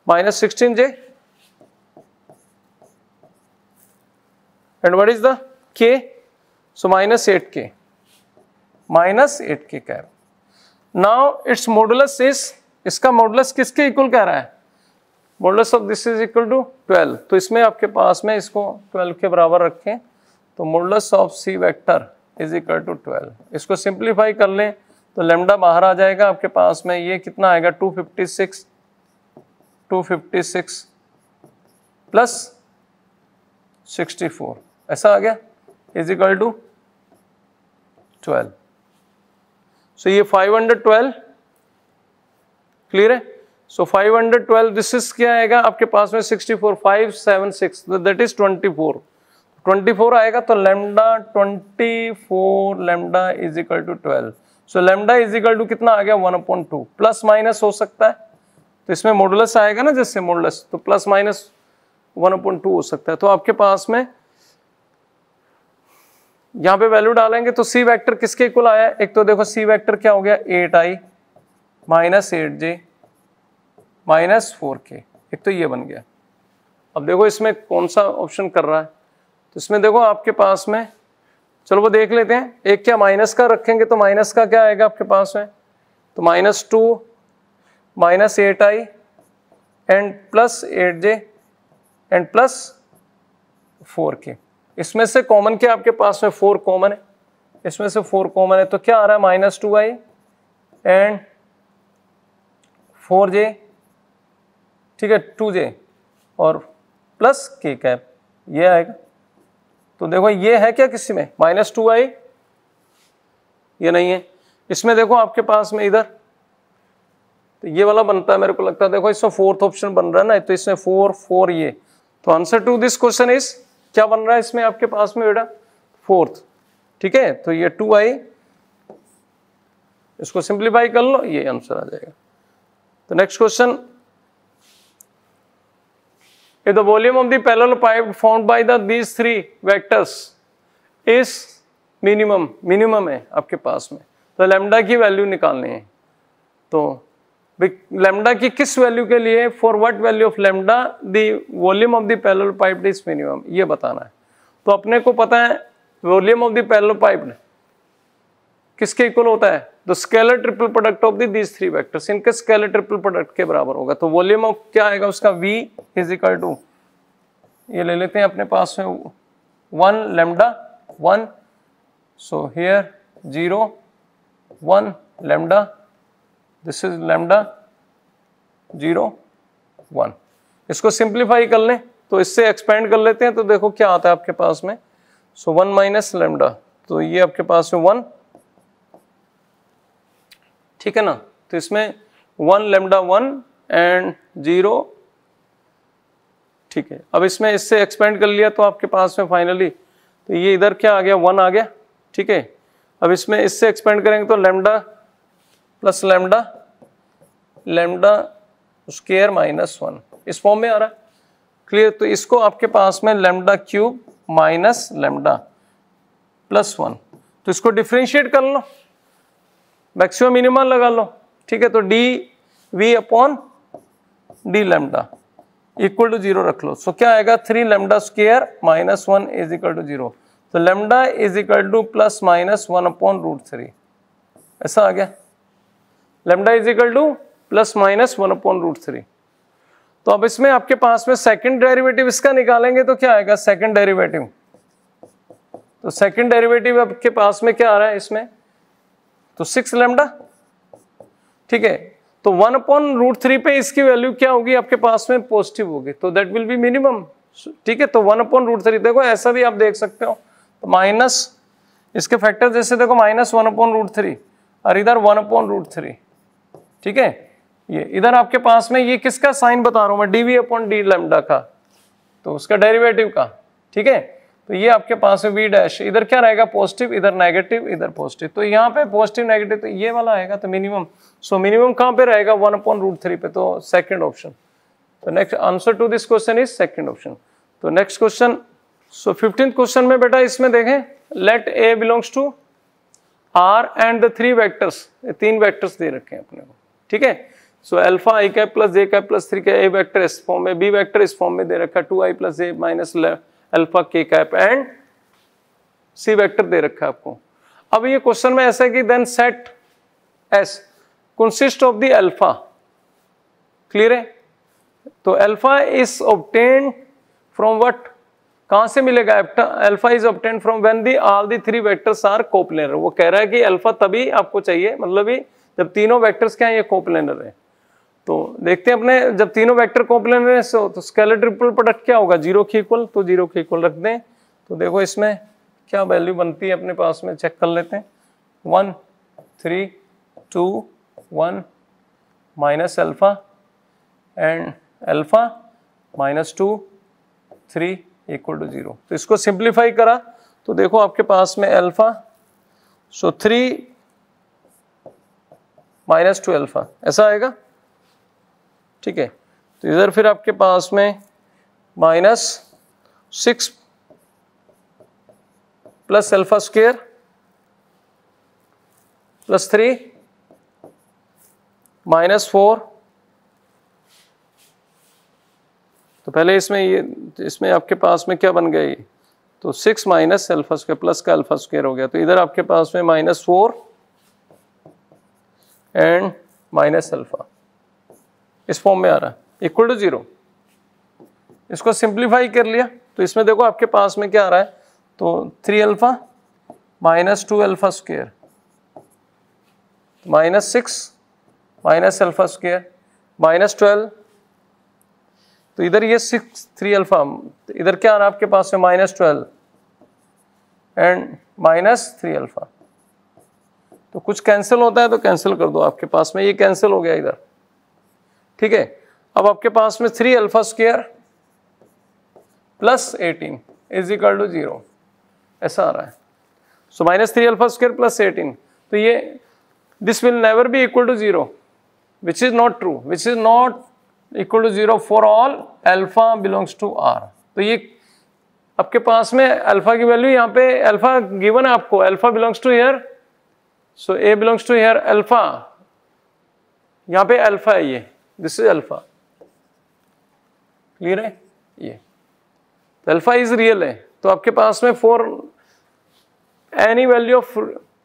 minus sixteen j and what is the k so minus eight k minus eight k cap now its modulus is इसका मोडुलस किसके इक्वल कह रहा है modulus of this is equal to twelve तो इसमें आपके पास में इसको ट्वेल्व के बराबर रखें तो modulus of C vector is equal to twelve इसको सिंप्लीफाई कर लें तो लेमडा बाहर आ जाएगा आपके पास में ये कितना आएगा 256 256 प्लस 64 ऐसा आ गया is equal to twelve so so, ये 512 क्लियर है so five hundred twelve this is क्या आएगा आपके पास में 64 four five seven six that is twenty four आएगा तो lambda twenty four lambda is equal to so lambda is equal to कितना आ गया one appoint two plus minus हो सकता है तो इसमें मोडलस आएगा ना जैसे मोडलस तो plus minus one appoint two हो सकता है तो आपके पास में यहां पे वैल्यू डालेंगे तो सी वेक्टर किसके इक्वल आया एक तो देखो सी वेक्टर क्या हो गया eight i minus eight j minus four k एक तो ये बन गया अब देखो इसमें कौन सा ऑप्शन कर रहा है तो इसमें देखो आपके पास में चलो वो देख लेते हैं एक क्या माइनस का रखेंगे तो माइनस का क्या आएगा आपके पास में तो minus two minus eight i and plus eight j and plus four k इसमें से कॉमन क्या आपके पास में फोर कॉमन है इसमें से फोर कॉमन है तो क्या आ रहा है minus two i and four j ठीक है टू जे और प्लस के कैप ये आएगा तो देखो ये है क्या किसी में माइनस टू आई ये नहीं है इसमें देखो आपके पास में इधर तो ये वाला बनता है मेरे को लगता है देखो इसमें फोर्थ ऑप्शन बन रहा है ना तो इसमें फोर फोर ये तो answer to this question is क्या बन रहा है इसमें आपके पास में बेटा फोर्थ ठीक है तो ये टू आई इसको सिंप्लीफाई कर लो ये आंसर आ जाएगा तो next question If the volume of the parallel pipe formed by the these three vectors is minimum, minimum है आपके पास में तो लेमडा की वैल्यू निकालनी है तो लेमडा की किस वैल्यू के लिए for what value of lambda the volume of the parallel pipe is minimum ये बताना है तो अपने को पता है volume of the parallel pipe किसके इक्वल होता है तो scalar triple product of these three vectors इनके स्केलर ट्रिपल प्रोडक्ट के बराबर होगा तो वॉल्यूम ऑफ क्या आएगा उसका वी इज इक्वल टू ये ले लेते हैं अपने पास में one lambda one so here zero one lambda this is lambda zero one इसको सिंप्लीफाई कर लें तो इससे एक्सपेंड कर लेते हैं तो देखो क्या आता है आपके पास में सो वन माइनस लेमडा तो ये आपके पास में वन ठीक है ना तो इसमें one lambda one and zero ठीक है अब इसमें इससे एक्सपेंड कर लिया तो आपके पास में फाइनली तो ये इधर क्या आ गया वन आ गया ठीक है अब इसमें इससे एक्सपेंड करेंगे तो lambda plus lambda lambda square minus one इस फॉर्म में आ रहा है क्लियर तो इसको आपके पास में lambda cube minus lambda plus one तो इसको डिफ्रेंशिएट कर लो मैक्सिमम मिनिमम लगा लो ठीक है तो d v upon d lambda equal to zero रख लो सो so, क्या आएगा three lambda square minus one is equal to zero तो lambda is equal to plus minus one upon root three ऐसा आ गया lambda is equal to plus minus one upon root three तो अब इसमें आपके पास में सेकंड डेरिवेटिव इसका निकालेंगे तो क्या आएगा सेकंड डेरिवेटिव तो सेकंड डेरिवेटिव आपके पास में क्या आ रहा है इसमें तो सिक्स लेमडा ठीक है तो वन अपॉन रूट थ्री पे इसकी वैल्यू क्या होगी आपके पास में पॉजिटिव होगी तो दैट विल बी मिनिमम ठीक है तो वन अपॉन रूट थ्री देखो ऐसा भी आप देख सकते हो तो माइनस इसके फैक्टर जैसे देखो minus one upon root three और इधर वन अपॉन रूट थ्री ठीक है ये इधर आपके पास में ये किसका साइन बता रहा हूं मैं डीवी अपॉन डी लेमडा का तो उसका डेरिवेटिव का ठीक है तो ये आपके पास है वी डैश इधर क्या रहेगा पॉजिटिव इधर नेगेटिव इधर पॉजिटिव तो यहाँ पे पॉजिटिव नेगेटिव तो ये वाला आएगा तो मिनिमम सो मिनिमम कहाँ पे रहेगा वन अपॉन रूट थ्री पे तो सेकंड ऑप्शन तो next answer to this question is second option तो next question so fifteen question में बेटा इसमें देखें let a belongs to R and the three vectors तीन वैक्टर्स दे रखे हैं अपने को ठीक है so alpha i cap plus j cap plus three का ए वैक्टर इस फॉर्म में बी वैक्टर इस फॉर्म में दे रखा two i plus a minus left alpha k cap and C vector दे रखा है आपको अब ये क्वेश्चन में ऐसा है कि then set S consist of the alpha clear है तो alpha is obtain from what कहां से मिलेगा alpha is obtain from when the all the three vectors are coplanar वो कह रहा है कि अल्फा तभी आपको चाहिए मतलब ही जब तीनों वेक्टर्स क्या है ये कोप्लेनर है तो देखते हैं अपने जब तीनों वेक्टर कॉम्प्लेन हो तो स्केलर ट्रिपल प्रोडक्ट क्या होगा जीरो के इक्वल तो जीरो के इक्वल रख दें तो देखो इसमें क्या वैल्यू बनती है अपने पास में चेक कर लेते हैं one three two one minus alpha and alpha minus two three equal to zero तो इसको सिंप्लीफाई करा तो देखो आपके पास में alpha so three minus two alpha ऐसा आएगा ठीक है तो इधर फिर आपके पास में minus six plus alpha square plus three minus four तो पहले इसमें ये इसमें आपके पास में क्या बन गया तो six minus alpha square plus का अल्फा स्क्वेयर हो गया तो इधर आपके पास में minus four and minus alpha इस फॉर्म में आ रहा है इक्वल टू जीरो इसको सिंप्लीफाई कर लिया तो इसमें देखो आपके पास में क्या आ रहा है तो three alpha minus two alpha square minus six minus alpha square minus twelve तो इधर ये सिक्स थ्री अल्फ़ा इधर क्या आ रहा है आपके पास में minus twelve and minus three alpha तो कुछ कैंसिल होता है तो कैंसिल कर दो आपके पास में ये कैंसिल हो गया इधर ठीक है अब आपके पास में three alpha square plus eighteen is equal to zero ऐसा आ रहा है so minus three alpha square plus eighteen तो ये this will never be equal to zero which is not true which is not equal to zero for all alpha belongs to R तो ये आपके पास में अल्फा की value यहाँ पे अल्फा गिवन है आपको alpha belongs to here so a belongs to here alpha यहाँ पे अल्फा है ये दिस इज अल्फा क्लियर है ये तो अल्फा इज रियल है तो आपके पास में for any value of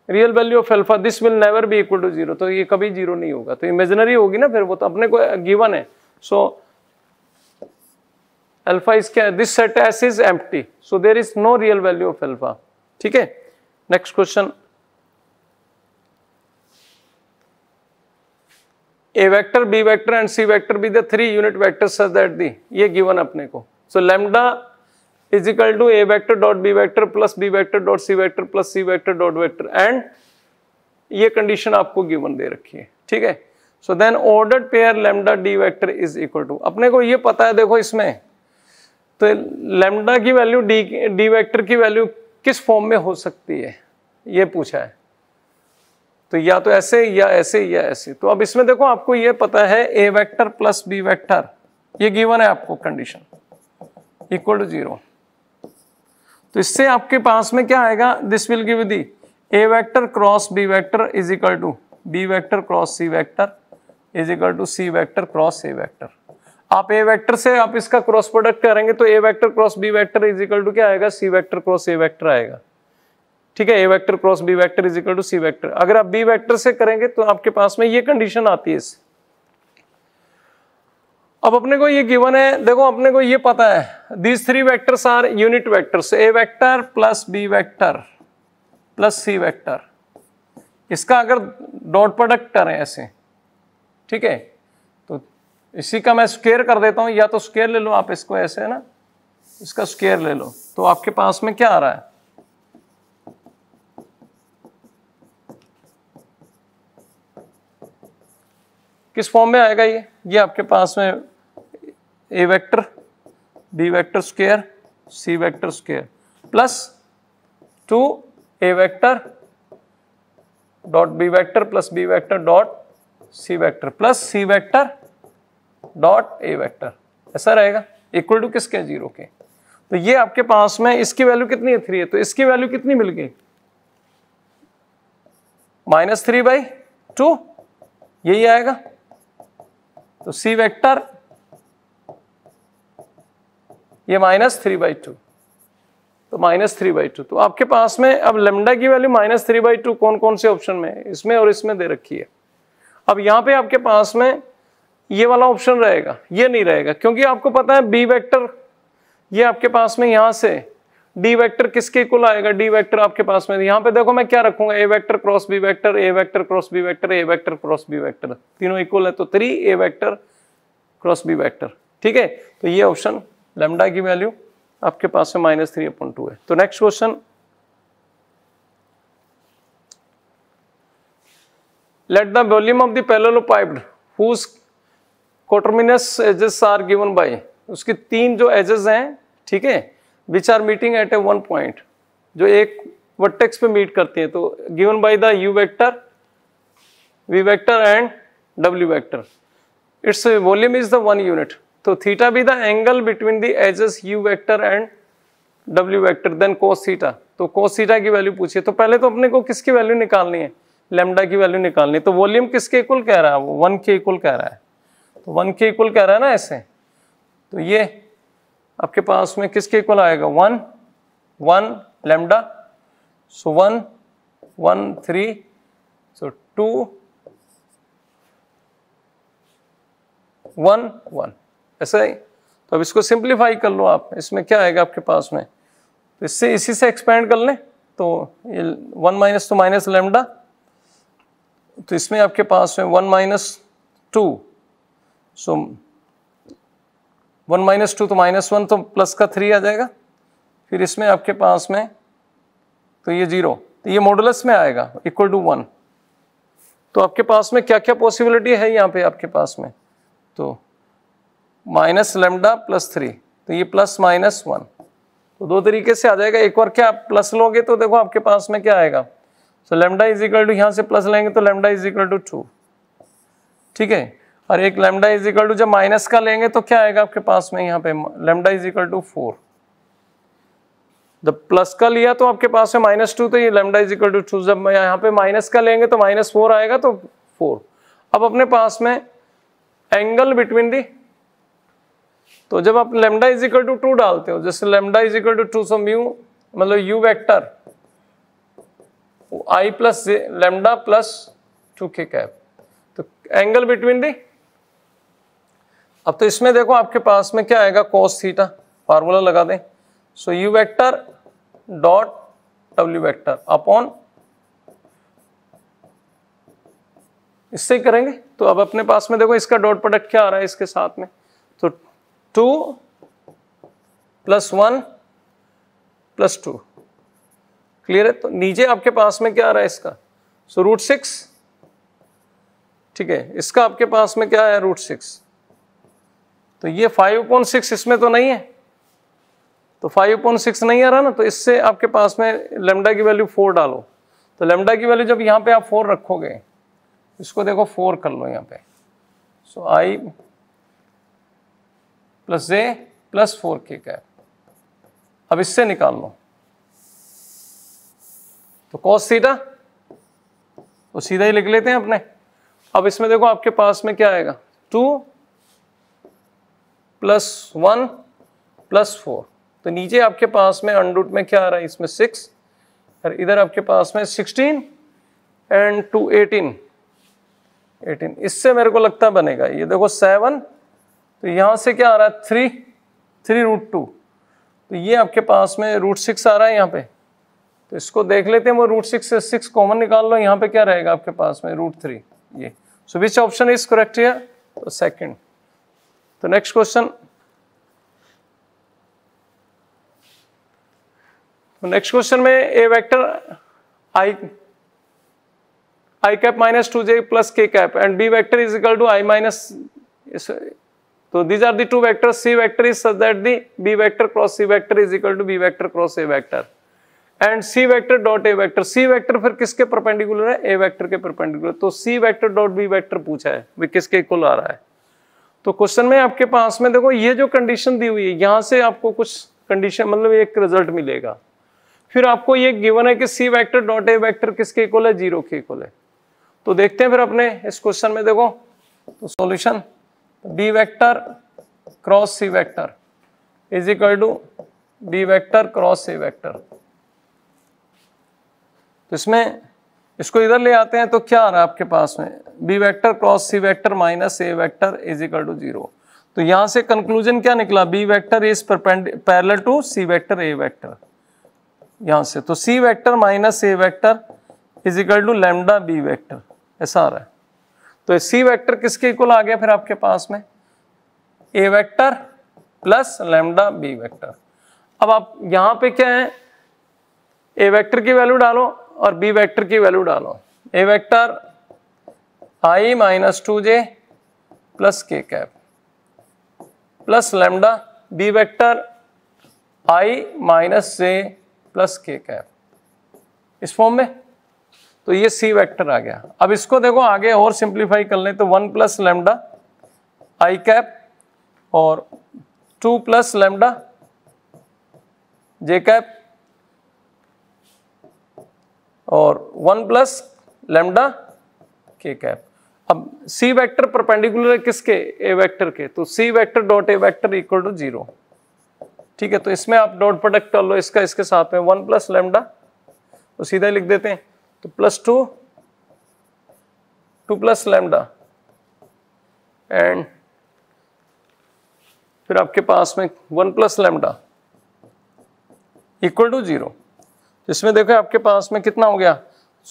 real value of alpha this will never be equal to zero तो ये कभी जीरो नहीं होगा तो इमेजनरी होगी ना फिर वो तो अपने को गिवन है सो अल्फा इज क्या this set S is empty so there is no real value of alpha ठीक है next question a vector b vector and C vector be the three unit vectors that the ये given अपने को so lambda is equal to a vector dot b vector plus B vector dot C vector plus c vector dot vector and ये condition आपको given दे रखी है ठीक है so then order pair lambda d vector is equal to अपने को ये पता है देखो इसमें तो लेमडा की वैल्यू डी डी वैक्टर की वैल्यू किस फॉर्म में हो सकती है ये पूछा है तो या तो ऐसे या ऐसे या ऐसे तो अब इसमें देखो आपको ये पता है a vector plus B vector ये गिवन है आपको कंडीशन इक्वल टू जीरो तो इससे आपके पास में क्या आएगा this will give the a vector cross B vector is equal to b vector cross c vector is equal to c vector cross a vector आप ए वेक्टर से आप इसका क्रॉस प्रोडक्ट करेंगे तो a vector cross B vector is equal to क्या आएगा c vector cross a vector आएगा ठीक है a vector cross B vector is equal to c vector अगर आप बी वेक्टर से करेंगे तो आपके पास में ये कंडीशन आती है इस अब अपने को ये गिवन है देखो अपने को ये पता है these three vectors are unit vectors a vector plus B vector plus c vector इसका अगर डॉट प्रोडक्ट करें ऐसे ठीक है तो इसी का मैं स्केयर कर देता हूं या तो स्केयर ले लो आप इसको ऐसे है ना इसका स्केयर ले लो तो आपके पास में क्या आ रहा है किस फॉर्म में आएगा ये ये आपके पास में ए vector b vector square c vector square plus two a vector dot b vector plus B vector dot C vector plus c vector dot a vector ऐसा रहेगा इक्वल टू किसके जीरो के तो ये आपके पास में इसकी वैल्यू कितनी है थ्री है तो इसकी वैल्यू कितनी मिल गई माइनस थ्री बाई टू यही आएगा तो सी वेक्टर ये माइनस थ्री बाई टू तो माइनस थ्री बाई टू तो आपके पास में अब लेमडा की value minus three by two कौन कौन से ऑप्शन में इसमें और इसमें दे रखी है अब यहां पे आपके पास में ये वाला ऑप्शन रहेगा ये नहीं रहेगा क्योंकि आपको पता है बी वेक्टर ये आपके पास में यहां से डी वेक्टर किसके कुल आएगा डी वेक्टर आपके पास में यहाँ पे देखो मैं क्या रखूंगा a vector cross B vector A vector cross B vector A vector cross B vector तीनों इक्वल है तो three a vector cross B vector ठीक है तो ये ऑप्शन लेमडा की वैल्यू आपके पास में माइनस थ्री अपॉन टू है तो next question let the volume of the parallel piped whose coterminous edges are given by उसके तीन जो एजेस हैं ठीक है थीके? Which are meeting at a one point जो एक वर्टेक्स पे मीट करती है तो given by the u vector v vector and डब्ल्यू vector its volume is the one unit तो theta be the angle between the edges u vector and डब्ल्यू vector then cos theta तो cos theta की value पूछिए तो पहले तो अपने को किसकी वैल्यू निकालनी है लेमडा की वैल्यू निकालनी तो वॉल्यूम किसके इक्वल कह रहा है वो वन के इक्वल कह रहा है तो वन के इक्वल कह रहा है ना ऐसे तो ये आपके पास में किसके इक्वल आएगा one one lambda so one one three so two one one ऐसा ही तो अब इसको सिंप्लीफाई कर लो आप इसमें क्या आएगा आपके पास में तो इससे इसी से एक्सपेंड कर लें तो ये वन माइनस तो माइनस लेमडा तो इसमें आपके पास में one minus two so one minus two तो माइनस वन तो प्लस का थ्री आ जाएगा फिर इसमें आपके पास में तो ये जीरो तो ये मॉडुलस में आएगा इक्वल टू वन तो आपके पास में क्या क्या पॉसिबिलिटी है यहाँ पे आपके पास में तो माइनस लेमडा प्लस थ्री तो ये प्लस माइनस वन तो दो तरीके से आ जाएगा एक बार क्या आप प्लस लोगे तो देखो आपके पास में क्या आएगा so lambda is equal to यहाँ से प्लस लेंगे तो lambda is equal to two ठीक है और एक लेमडा इज इक्वल टू जब माइनस का लेंगे तो क्या आएगा आपके पास में यहाँ पे lambda is equal to four जब प्लस का लिया तो आपके पास में माइनस टू तो ये lambda is equal to two जब यहाँ पे माइनस का लेंगे तो माइनस फोर आएगा तो फोर अब अपने पास में एंगल बिटवीन दी तो जब आप lambda is equal to two डालते हो जैसे lambda is equal to two so mu मतलब u vector i plus lambda plus two k cap तो एंगल बिटवीन दी अब तो इसमें देखो आपके पास में क्या आएगा कॉस थीटा फार्मूला लगा दें सो यू वेक्टर डॉट डब्ल्यू वेक्टर अपॉन इससे करेंगे तो अब अपने पास में देखो इसका डॉट प्रोडक्ट क्या आ रहा है इसके साथ में तो two plus one plus two clear है तो नीचे आपके पास में क्या आ रहा है इसका सो रूट सिक्स ठीक है इसका आपके पास में क्या है रूट सिक्स तो ये फाइव पॉइंट सिक्स इसमें तो नहीं है तो फाइव पॉइंट सिक्स नहीं आ रहा ना तो इससे आपके पास में लेमडा की वैल्यू फोर डालो तो लेमडा की वैल्यू जब यहाँ पे आप फोर रखोगे इसको देखो फोर कर लो यहाँ पे so i plus j plus four k cap अब इससे निकाल लो तो कॉस सीधा तो सीधा ही लिख लेते हैं अपने अब इसमें देखो आपके पास में क्या आएगा two plus one plus four तो नीचे आपके पास में अंडरूट में क्या आ रहा है इसमें सिक्स और इधर आपके पास में sixteen and two eighteen eighteen इससे मेरे को लगता बनेगा ये देखो सेवन तो यहाँ से क्या आ रहा है थ्री थ्री रूट टू तो ये आपके पास में रूट सिक्स आ रहा है यहाँ पे तो इसको देख लेते हैं वो रूट सिक्स से सिक्स कॉमन निकाल लो यहाँ पे क्या रहेगा आपके पास में रूट थ्री ये so which option is correct है तो सेकंड तो नेक्स्ट क्वेश्चन नेक्स्ट क्वेश्चन में ए vector i i cap minus two j plus k cap and b vector is equal to i minus तो these are the two vector c vector is such that the B vector cross c vector is equal to b vector cross a vector and C vector dot a vector c vector फिर किसके perpendicular है a vector के perpendicular तो सी vector dot b vector पूछा है किसके equal आ रहा है तो क्वेश्चन में आपके पास में देखो ये जो कंडीशन दी हुई है यहां से आपको कुछ कंडीशन मतलब एक रिजल्ट मिलेगा फिर आपको ये गिवन है कि c vector dot a vector किसके इक्वल है जीरो के इक्वल है तो देखते हैं फिर अपने इस क्वेश्चन में देखो तो solution b vector cross c vector is equal to b vector cross a vector तो इसमें इसको इधर ले आते हैं तो क्या आ रहा है आपके पास में b vector cross c vector minus a vector is equal to zero तो यहां से कंक्लूजन क्या निकला b vector is parallel to c vector A vector यहां से तो सी vector minus a vector is equal to lambda b vector ऐसा आ रहा है तो सी वैक्टर किसके इक्वल आ गया फिर आपके पास में a vector plus lambda b vector अब आप यहां पर क्या है ए वैक्टर की वैल्यू डालो और बी वेक्टर की वैल्यू डालो a vector i minus two j plus k cap plus lambda b vector i minus j plus k cap इस फॉर्म में तो ये सी वेक्टर आ गया अब इसको देखो आगे और सिंप्लीफाई कर ले तो one plus lambda i cap और two plus lambda j cap और one plus lambda k cap अब सी वेक्टर परपेंडिकुलर है किसके ए वेक्टर के तो सी vector dot a vector equal to zero ठीक है तो इसमें आप डॉट प्रोडक्ट कर लो इसका इसके साथ में वन प्लस लेमडा तो सीधा लिख देते हैं तो plus two two plus lambda and फिर आपके पास में one plus lambda equal to zero इसमें देखो आपके पास में कितना हो गया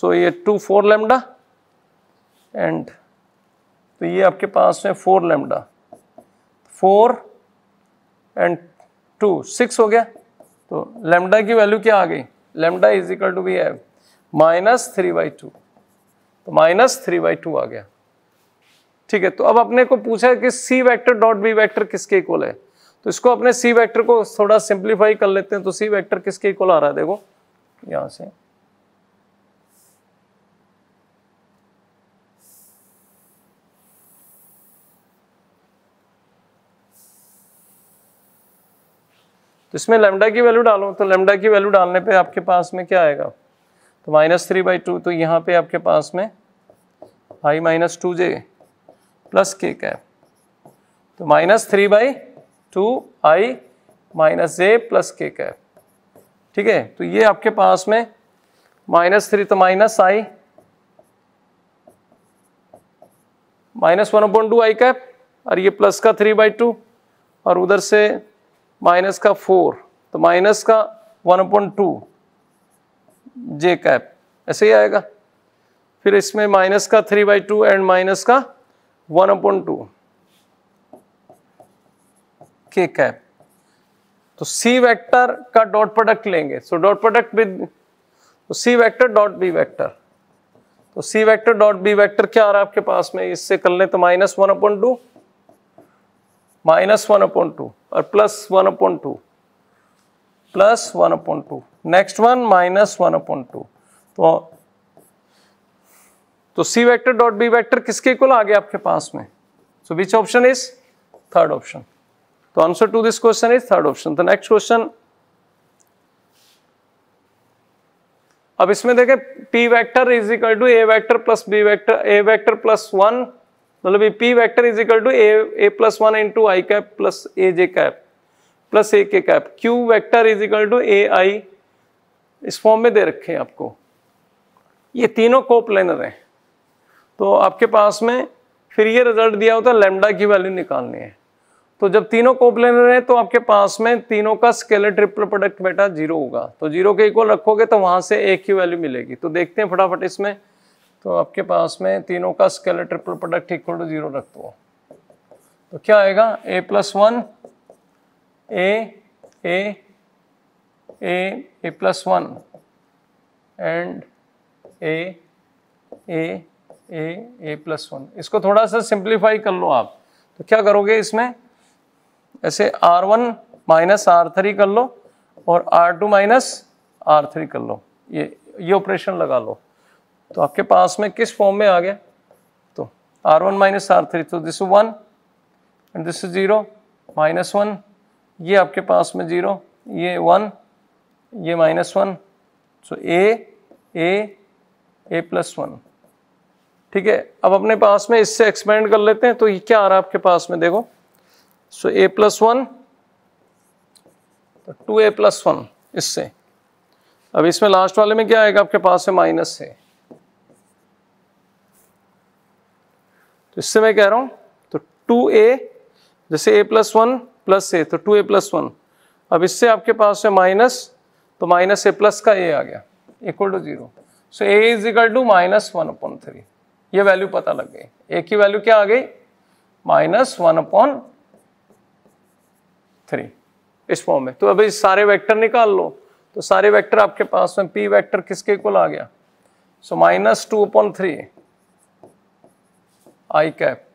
सो ये टू फोर लेमडा एंड तो ये आपके पास में four lambda four and two six हो गया तो लेमडा की वैल्यू क्या आ गई lambda is equal to b एव माइनस थ्री बाई टू तो माइनस थ्री बाई टू आ गया ठीक है तो अब अपने को पूछा है कि c vector dot b vector किसके इक्वल है तो इसको अपने सी वैक्टर को थोड़ा सिंप्लीफाई कर लेते हैं तो सी वैक्टर किसके इक्वल आ रहा है देखो यहाँ से तो इसमें लेमडा की वैल्यू डालो तो लेमडा की वैल्यू डालने पे आपके पास में क्या आएगा तो माइनस थ्री बाई टू तो यहाँ पे आपके पास में i minus two j plus k cap तो minus three by two i minus j plus k cap ठीक है तो ये आपके पास में माइनस थ्री तो minus i minus one appoint two i cap और ये प्लस का थ्री बाई टू और उधर से माइनस का फोर तो माइनस का one appoint two j cap ऐसे ही आएगा फिर इसमें माइनस का three by two and minus का one appoint two k cap तो सी वेक्टर का डॉट प्रोडक्ट लेंगे सो डॉट प्रोडक्ट विद तो सी वेक्टर डॉट बी वेक्टर तो सी वेक्टर डॉट बी वेक्टर क्या आ रहा है आपके पास में इससे कर ले तो minus one appoint two minus one appoint two और plus one appoint two plus one appoint two next one minus one appoint two तो तो सी वेक्टर डॉट बी वेक्टर किसके इक्वल आ गया आपके पास में so which option is third option तो answer to this question is third option the next question अब इसमें देखें p vector is equal to a vector plus b vector a vector plus one मतलब p vector is equal to a a plus one into i cap plus a j cap plus a k cap q vector is equal to a i इस form में दे रखे हैं आपको ये तीनों coplanar हैं तो आपके पास में फिर ये रिजल्ट दिया होता है लेमडा की वैल्यू निकालनी है तो जब तीनों कोप्लेनर है तो आपके पास में तीनों का स्केलर ट्रिपल प्रोडक्ट बेटा जीरो होगा तो जीरो के इक्वल रखोगे तो वहां से एक ही वैल्यू मिलेगी तो देखते हैं फटाफट इसमें तो आपके पास में तीनों का scalar triple product equal to zero रख दो तो क्या आएगा a plus one a a a plus one and a a a a plus one इसको थोड़ा सा सिंप्लीफाई कर लो आप तो क्या करोगे इसमें ऐसे r one minus r three कर लो और r two minus r three कर लो ये ये ऑपरेशन लगा लो तो आपके पास में किस फॉर्म में आ गया तो r one minus r three तो this one and this zero minus one ये आपके पास में ज़ीरो ये वन ये minus one so a a a plus one ठीक है अब अपने पास में इससे एक्सपेंड कर लेते हैं तो ये क्या आ रहा है आपके पास में देखो so a plus one two a plus one इससे अब इसमें लास्ट वाले में क्या आएगा आपके पास है माइनस है तो इससे मैं कह रहा हूं तो टू ए जैसे a plus one plus a तो टू ए प्लस वन अब इससे आपके पास है माइनस तो माइनस ए प्लस का ए आ गया equal to zero so a is equal to minus one upon three ये वैल्यू पता लग गई ए की वैल्यू क्या आ गई माइनस वन अपॉन थ्री इस फॉर्म में तो अभी सारे वेक्टर निकाल लो तो सारे वेक्टर आपके पास में पी वेक्टर किसके इक्वल आ गया so minus two upon three i cap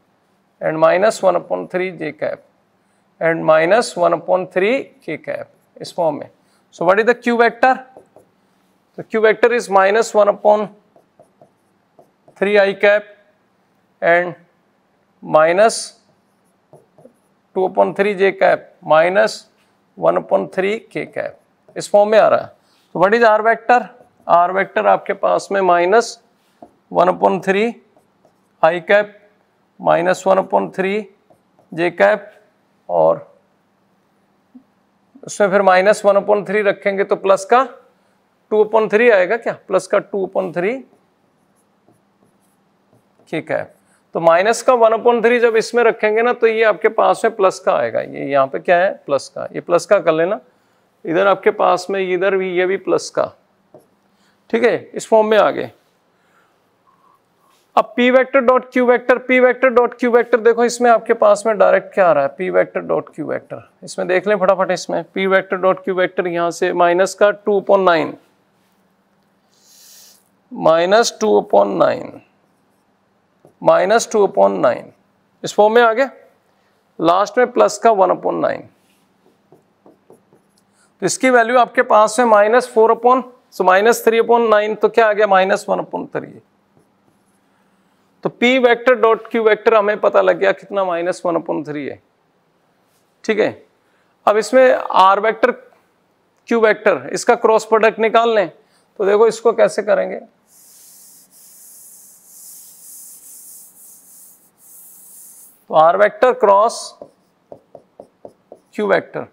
and minus one upon three j cap and minus one upon three k cap इस फॉर्म में so what is the q vector तो q vector is minus one upon three i cap and minus two point three j cap minus one point three k cap इस form में आ रहा है तो what is r vector r vector आपके पास में minus one point three i cap minus one point three j cap और उसमें फिर माइनस वन पॉइंट थ्री रखेंगे तो प्लस का टू पॉइंट थ्री आएगा क्या प्लस का two point three k cap तो माइनस का वन अपॉन थ्री जब इसमें रखेंगे ना तो ये आपके पास में प्लस का आएगा ये यहाँ पे क्या है प्लस का ये प्लस का कर लेना इधर आपके पास में इधर भी ये भी प्लस का ठीक है इस फॉर्म में आगे अब p vector dot q vector p vector dot q vector देखो इसमें आपके पास में डायरेक्ट क्या आ रहा है p vector dot q vector इसमें देख लें फटाफट इसमें p vector dot q vector यहां से माइनस का two upon nine minus two upon nine minus two upon nine इस फॉर्म में आ गया लास्ट में प्लस का वन अपॉन नाइन तो इसकी वैल्यू आपके पास में minus four upon so minus three upon nine तो क्या आ गया माइनस वन अपॉन थ्री तो p vector dot q vector हमें पता लग गया कितना माइनस वन अपॉन थ्री है ठीक है अब इसमें आर वेक्टर क्यू वेक्टर इसका क्रॉस प्रोडक्ट निकाल लें तो देखो इसको कैसे करेंगे तो r vector cross q vector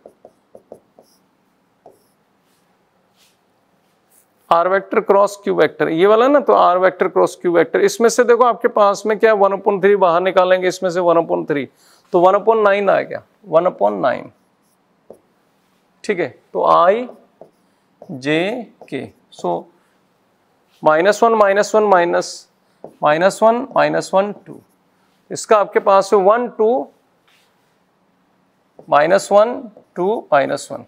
r vector cross q vector ये वाला ना तो r vector cross q vector इसमें से देखो आपके पास में क्या वन अपॉइंट थ्री बाहर निकालेंगे इसमें से वन अपॉइंट थ्री तो वन अपॉइंट नाइन आ गया वन अपॉइंट नाइन ठीक है तो i j k so minus one minus one minus minus one minus one two इसका आपके पास है one two minus one two minus one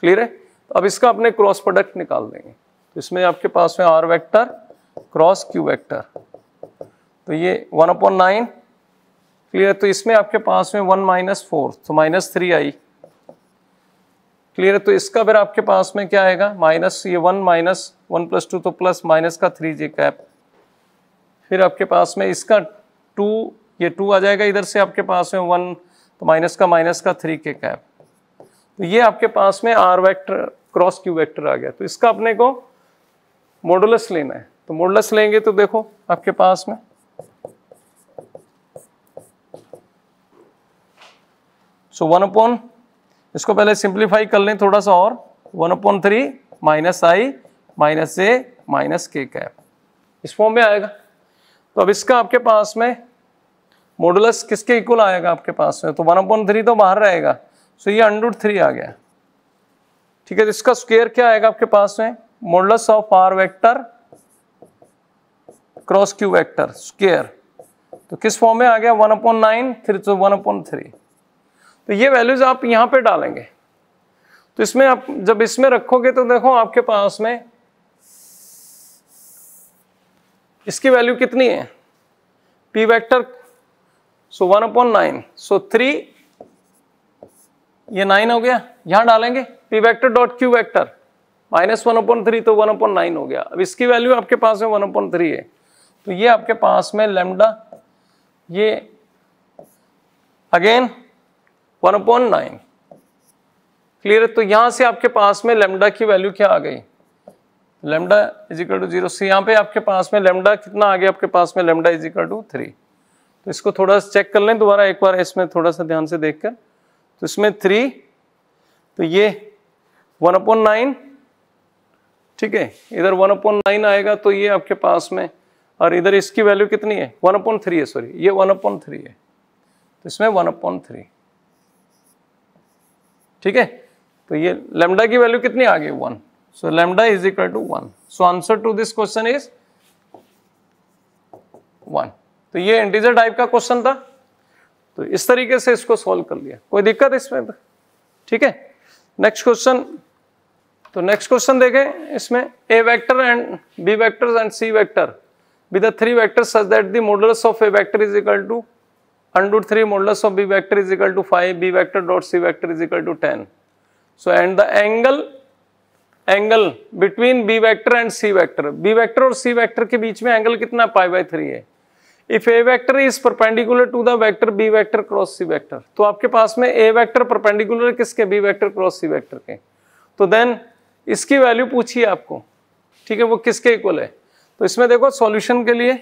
clear है तो अब इसका अपने क्रॉस प्रोडक्ट निकाल देंगे तो इसमें आपके पास में r vector cross q vector तो ये वन अपॉन नाइन क्लियर तो इसमें आपके पास में वन माइनस फोर तो माइनस थ्री आई क्लियर है तो इसका फिर आपके पास में क्या आएगा माइनस ये one minus one plus two तो प्लस माइनस का थ्री जे कैप फिर आपके पास में इसका टू ये टू आ जाएगा इधर से आपके पास में वन तो माइनस का माइनस का थ्री के कैप तो ये आपके पास में r vector cross q vector आ गया तो इसका अपने को मोडुलस लेना है तो मोडुलस लेंगे तो देखो आपके पास में सो वन अपॉन इसको पहले सिंप्लीफाई कर लें थोड़ा सा और one upon three minus i minus a minus k cap इस फॉर्म में आएगा तो अब इसका आपके पास में मोडुलस किसके इक्वल आएगा आपके पास में तो वन अपॉन थ्री तो बाहर रहेगा सो ये अंडर थ्री आ गया ठीक है तो इसका स्क्वेयर क्या आएगा आपके पास में modulus of r vector cross q vector square तो किस फॉर्म में आ गया वन अपॉन नाइन थ्री तो वन अपॉन थ्री तो ये वैल्यूज आप यहां पे डालेंगे तो इसमें आप जब इसमें रखोगे तो देखो आपके पास में इसकी वैल्यू कितनी है p vector so one upon nine so three ये नाइन हो गया यहां डालेंगे p vector dot q vector minus one upon three तो वन अपॉन नाइन हो गया अब इसकी वैल्यू आपके पास में वन अपॉन थ्री है तो ये आपके पास में लेमडा ये again one upon nine clear है तो यहां से आपके पास में लेमडा की वैल्यू क्या आ गई lambda is equal to zero see यहाँ पे आपके पास में लेमडा कितना आ गया आपके पास में लेमडा इजिकल टू थ्री तो इसको थोड़ा सा चेक कर लें दोबारा एक बार इसमें थोड़ा सा ध्यान से देख कर तो इसमें थ्री तो ये वन अपॉन नाइन ठीक है इधर वन अपॉन नाइन आएगा तो ये आपके पास में और इधर इसकी वैल्यू कितनी है वन अपॉन थ्री है सॉरी ये वन अपॉन थ्री है तो इसमें वन अपॉन थ्री ठीक है तो ये लेमडा की वैल्यू कितनी आ गई one So lambda is equal to 1. So answer to this question is 1. तो ये इंटीजर टाइप का क्वेश्चन था तो इस तरीके से इसको सॉल्व कर लिया कोई दिक्कत इसमें ठीक है नेक्स्ट क्वेश्चन तो नेक्स्ट क्वेश्चन देखें इसमें a vector and b vectors and C vector with the three vectors such that the models of A vector is equal to under root three models of b vector is equal to five b vector dot C vector is equal to ten so and the angle angle between b vector and C vector b vector और c vector के बीच में angle कितना pi by three है if a vector is perpendicular to the vector b vector cross c vector तो आपके पास में ए वेक्टर परपेंडिकुलर किसके b vector cross c vector के तो देन इसकी वैल्यू पूछिए आपको ठीक है वो किसके इक्वल है तो इसमें देखो सॉल्यूशन के लिए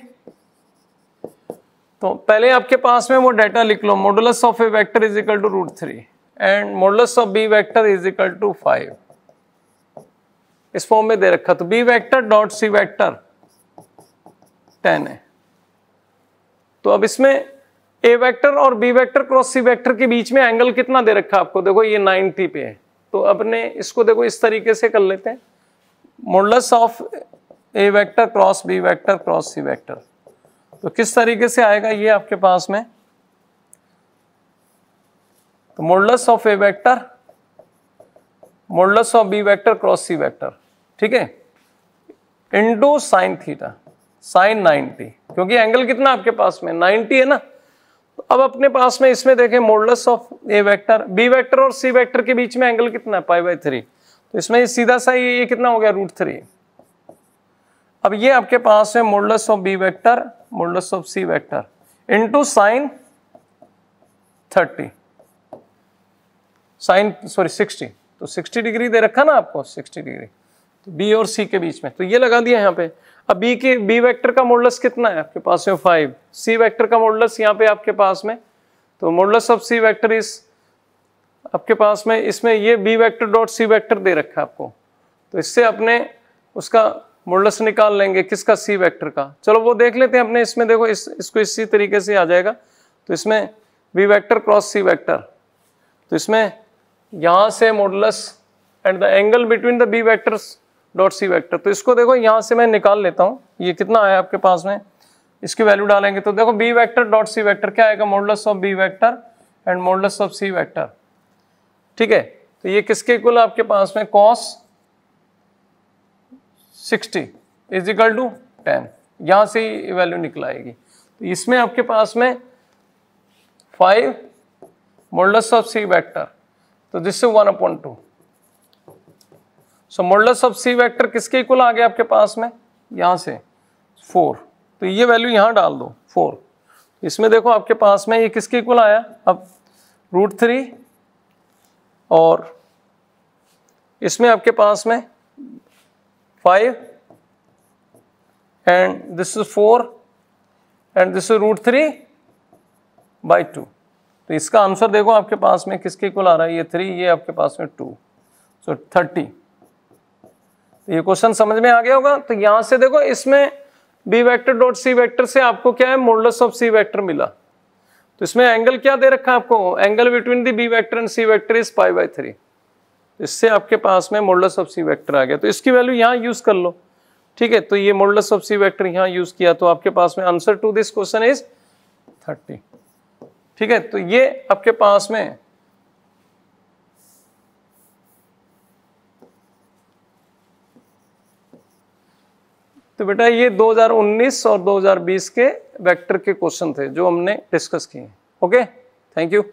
तो पहले आपके पास में वो डाटा लिख लो modulus of A vector is equal to root three and modulus of b vector is equal to five इस फॉर्म में दे रखा तो बी वेक्टर डॉट सी वेक्टर टेन है तो अब इसमें ए वेक्टर और b vector cross c vector के बीच में एंगल कितना दे रखा आपको देखो ये 90 पे है तो अपने इसको देखो इस तरीके से कर लेते हैं modulus of A vector cross B vector cross c vector तो किस तरीके से आएगा ये आपके पास में तो modulus of A vector modulus of b vector cross c vector ठीक है इंटू साइन थीटा साइन 90 क्योंकि एंगल कितना आपके पास में 90 है ना तो अब अपने पास में इसमें देखें modulus of A vector b vector और सी वेक्टर के बीच में एंगल कितना है पाई बाई थ्री तो इसमें सीधा सा ये, ये कितना हो गया रूट थ्री अब ये आपके पास है modulus of B vector modulus of C vector into sine thirty sine sorry sixty तो सिक्सटी डिग्री दे रखा ना आपको सिक्सटी डिग्री तो बी और सी के बीच में तो ये लगा दिया यहाँ पे अब बी के बी वेक्टर का मोडलस कितना है आपके पास में फाइव सी वेक्टर का मोडलस यहाँ पे आपके पास में तो मोडलस ऑफ सी वेक्टर इस आपके पास में इसमें ये बी वेक्टर डॉट सी वेक्टर दे रखा है आपको तो इससे अपने उसका मोडलस निकाल लेंगे किसका सी वैक्टर का चलो वो देख लेते हैं अपने इसमें देखो इस इसको इसी तरीके से आ जाएगा तो इसमें B vector cross C vector तो इसमें यहाँ से modulus and the angle between the B vectors dot C vector तो इसको देखो यहाँ से मैं निकाल लेता हूँ ये कितना आया आपके पास में इसकी वैल्यू डालेंगे तो देखो B vector dot C vector क्या आएगा modulus of B vector and modulus of C vector ठीक है तो ये किसके कुल आपके पास में cos 60 is equal to ten यहाँ से ही वैल्यू निकल आएगी तो इसमें आपके पास में five modulus of C vector तो this is one appoint two so modulus of C vector किसके इक्वल आ गया आपके पास में यहां से फोर तो ये वैल्यू यहां डाल दो फोर इसमें देखो आपके पास में ये किसके इक्वल आया अब रूट थ्री और इसमें आपके पास में five and this is four and this is root three by two तो इसका आंसर देखो आपके पास में किसके इक्वल आ रहा है ये थ्री ये आपके पास में टू सो थर्टी तो ये क्वेश्चन समझ में आ गया होगा तो यहां से देखो इसमें बी वेक्टर डॉट सी वेक्टर से आपको क्या है मोडलस ऑफ सी वेक्टर मिला तो इसमें एंगल क्या दे रखा है आपको angle between the B vector and C vector is pi by three इससे आपके पास में मोडलस ऑफ सी वेक्टर आ गया तो इसकी वैल्यू यहाँ यूज कर लो ठीक है तो ये मोडलस ऑफ सी वेक्टर यहाँ यूज किया तो आपके पास में answer to this question is thirty ठीक है तो ये आपके पास में तो बेटा ये 2019 और 2020 के वेक्टर के क्वेश्चन थे जो हमने डिस्कस किए ओके थैंक यू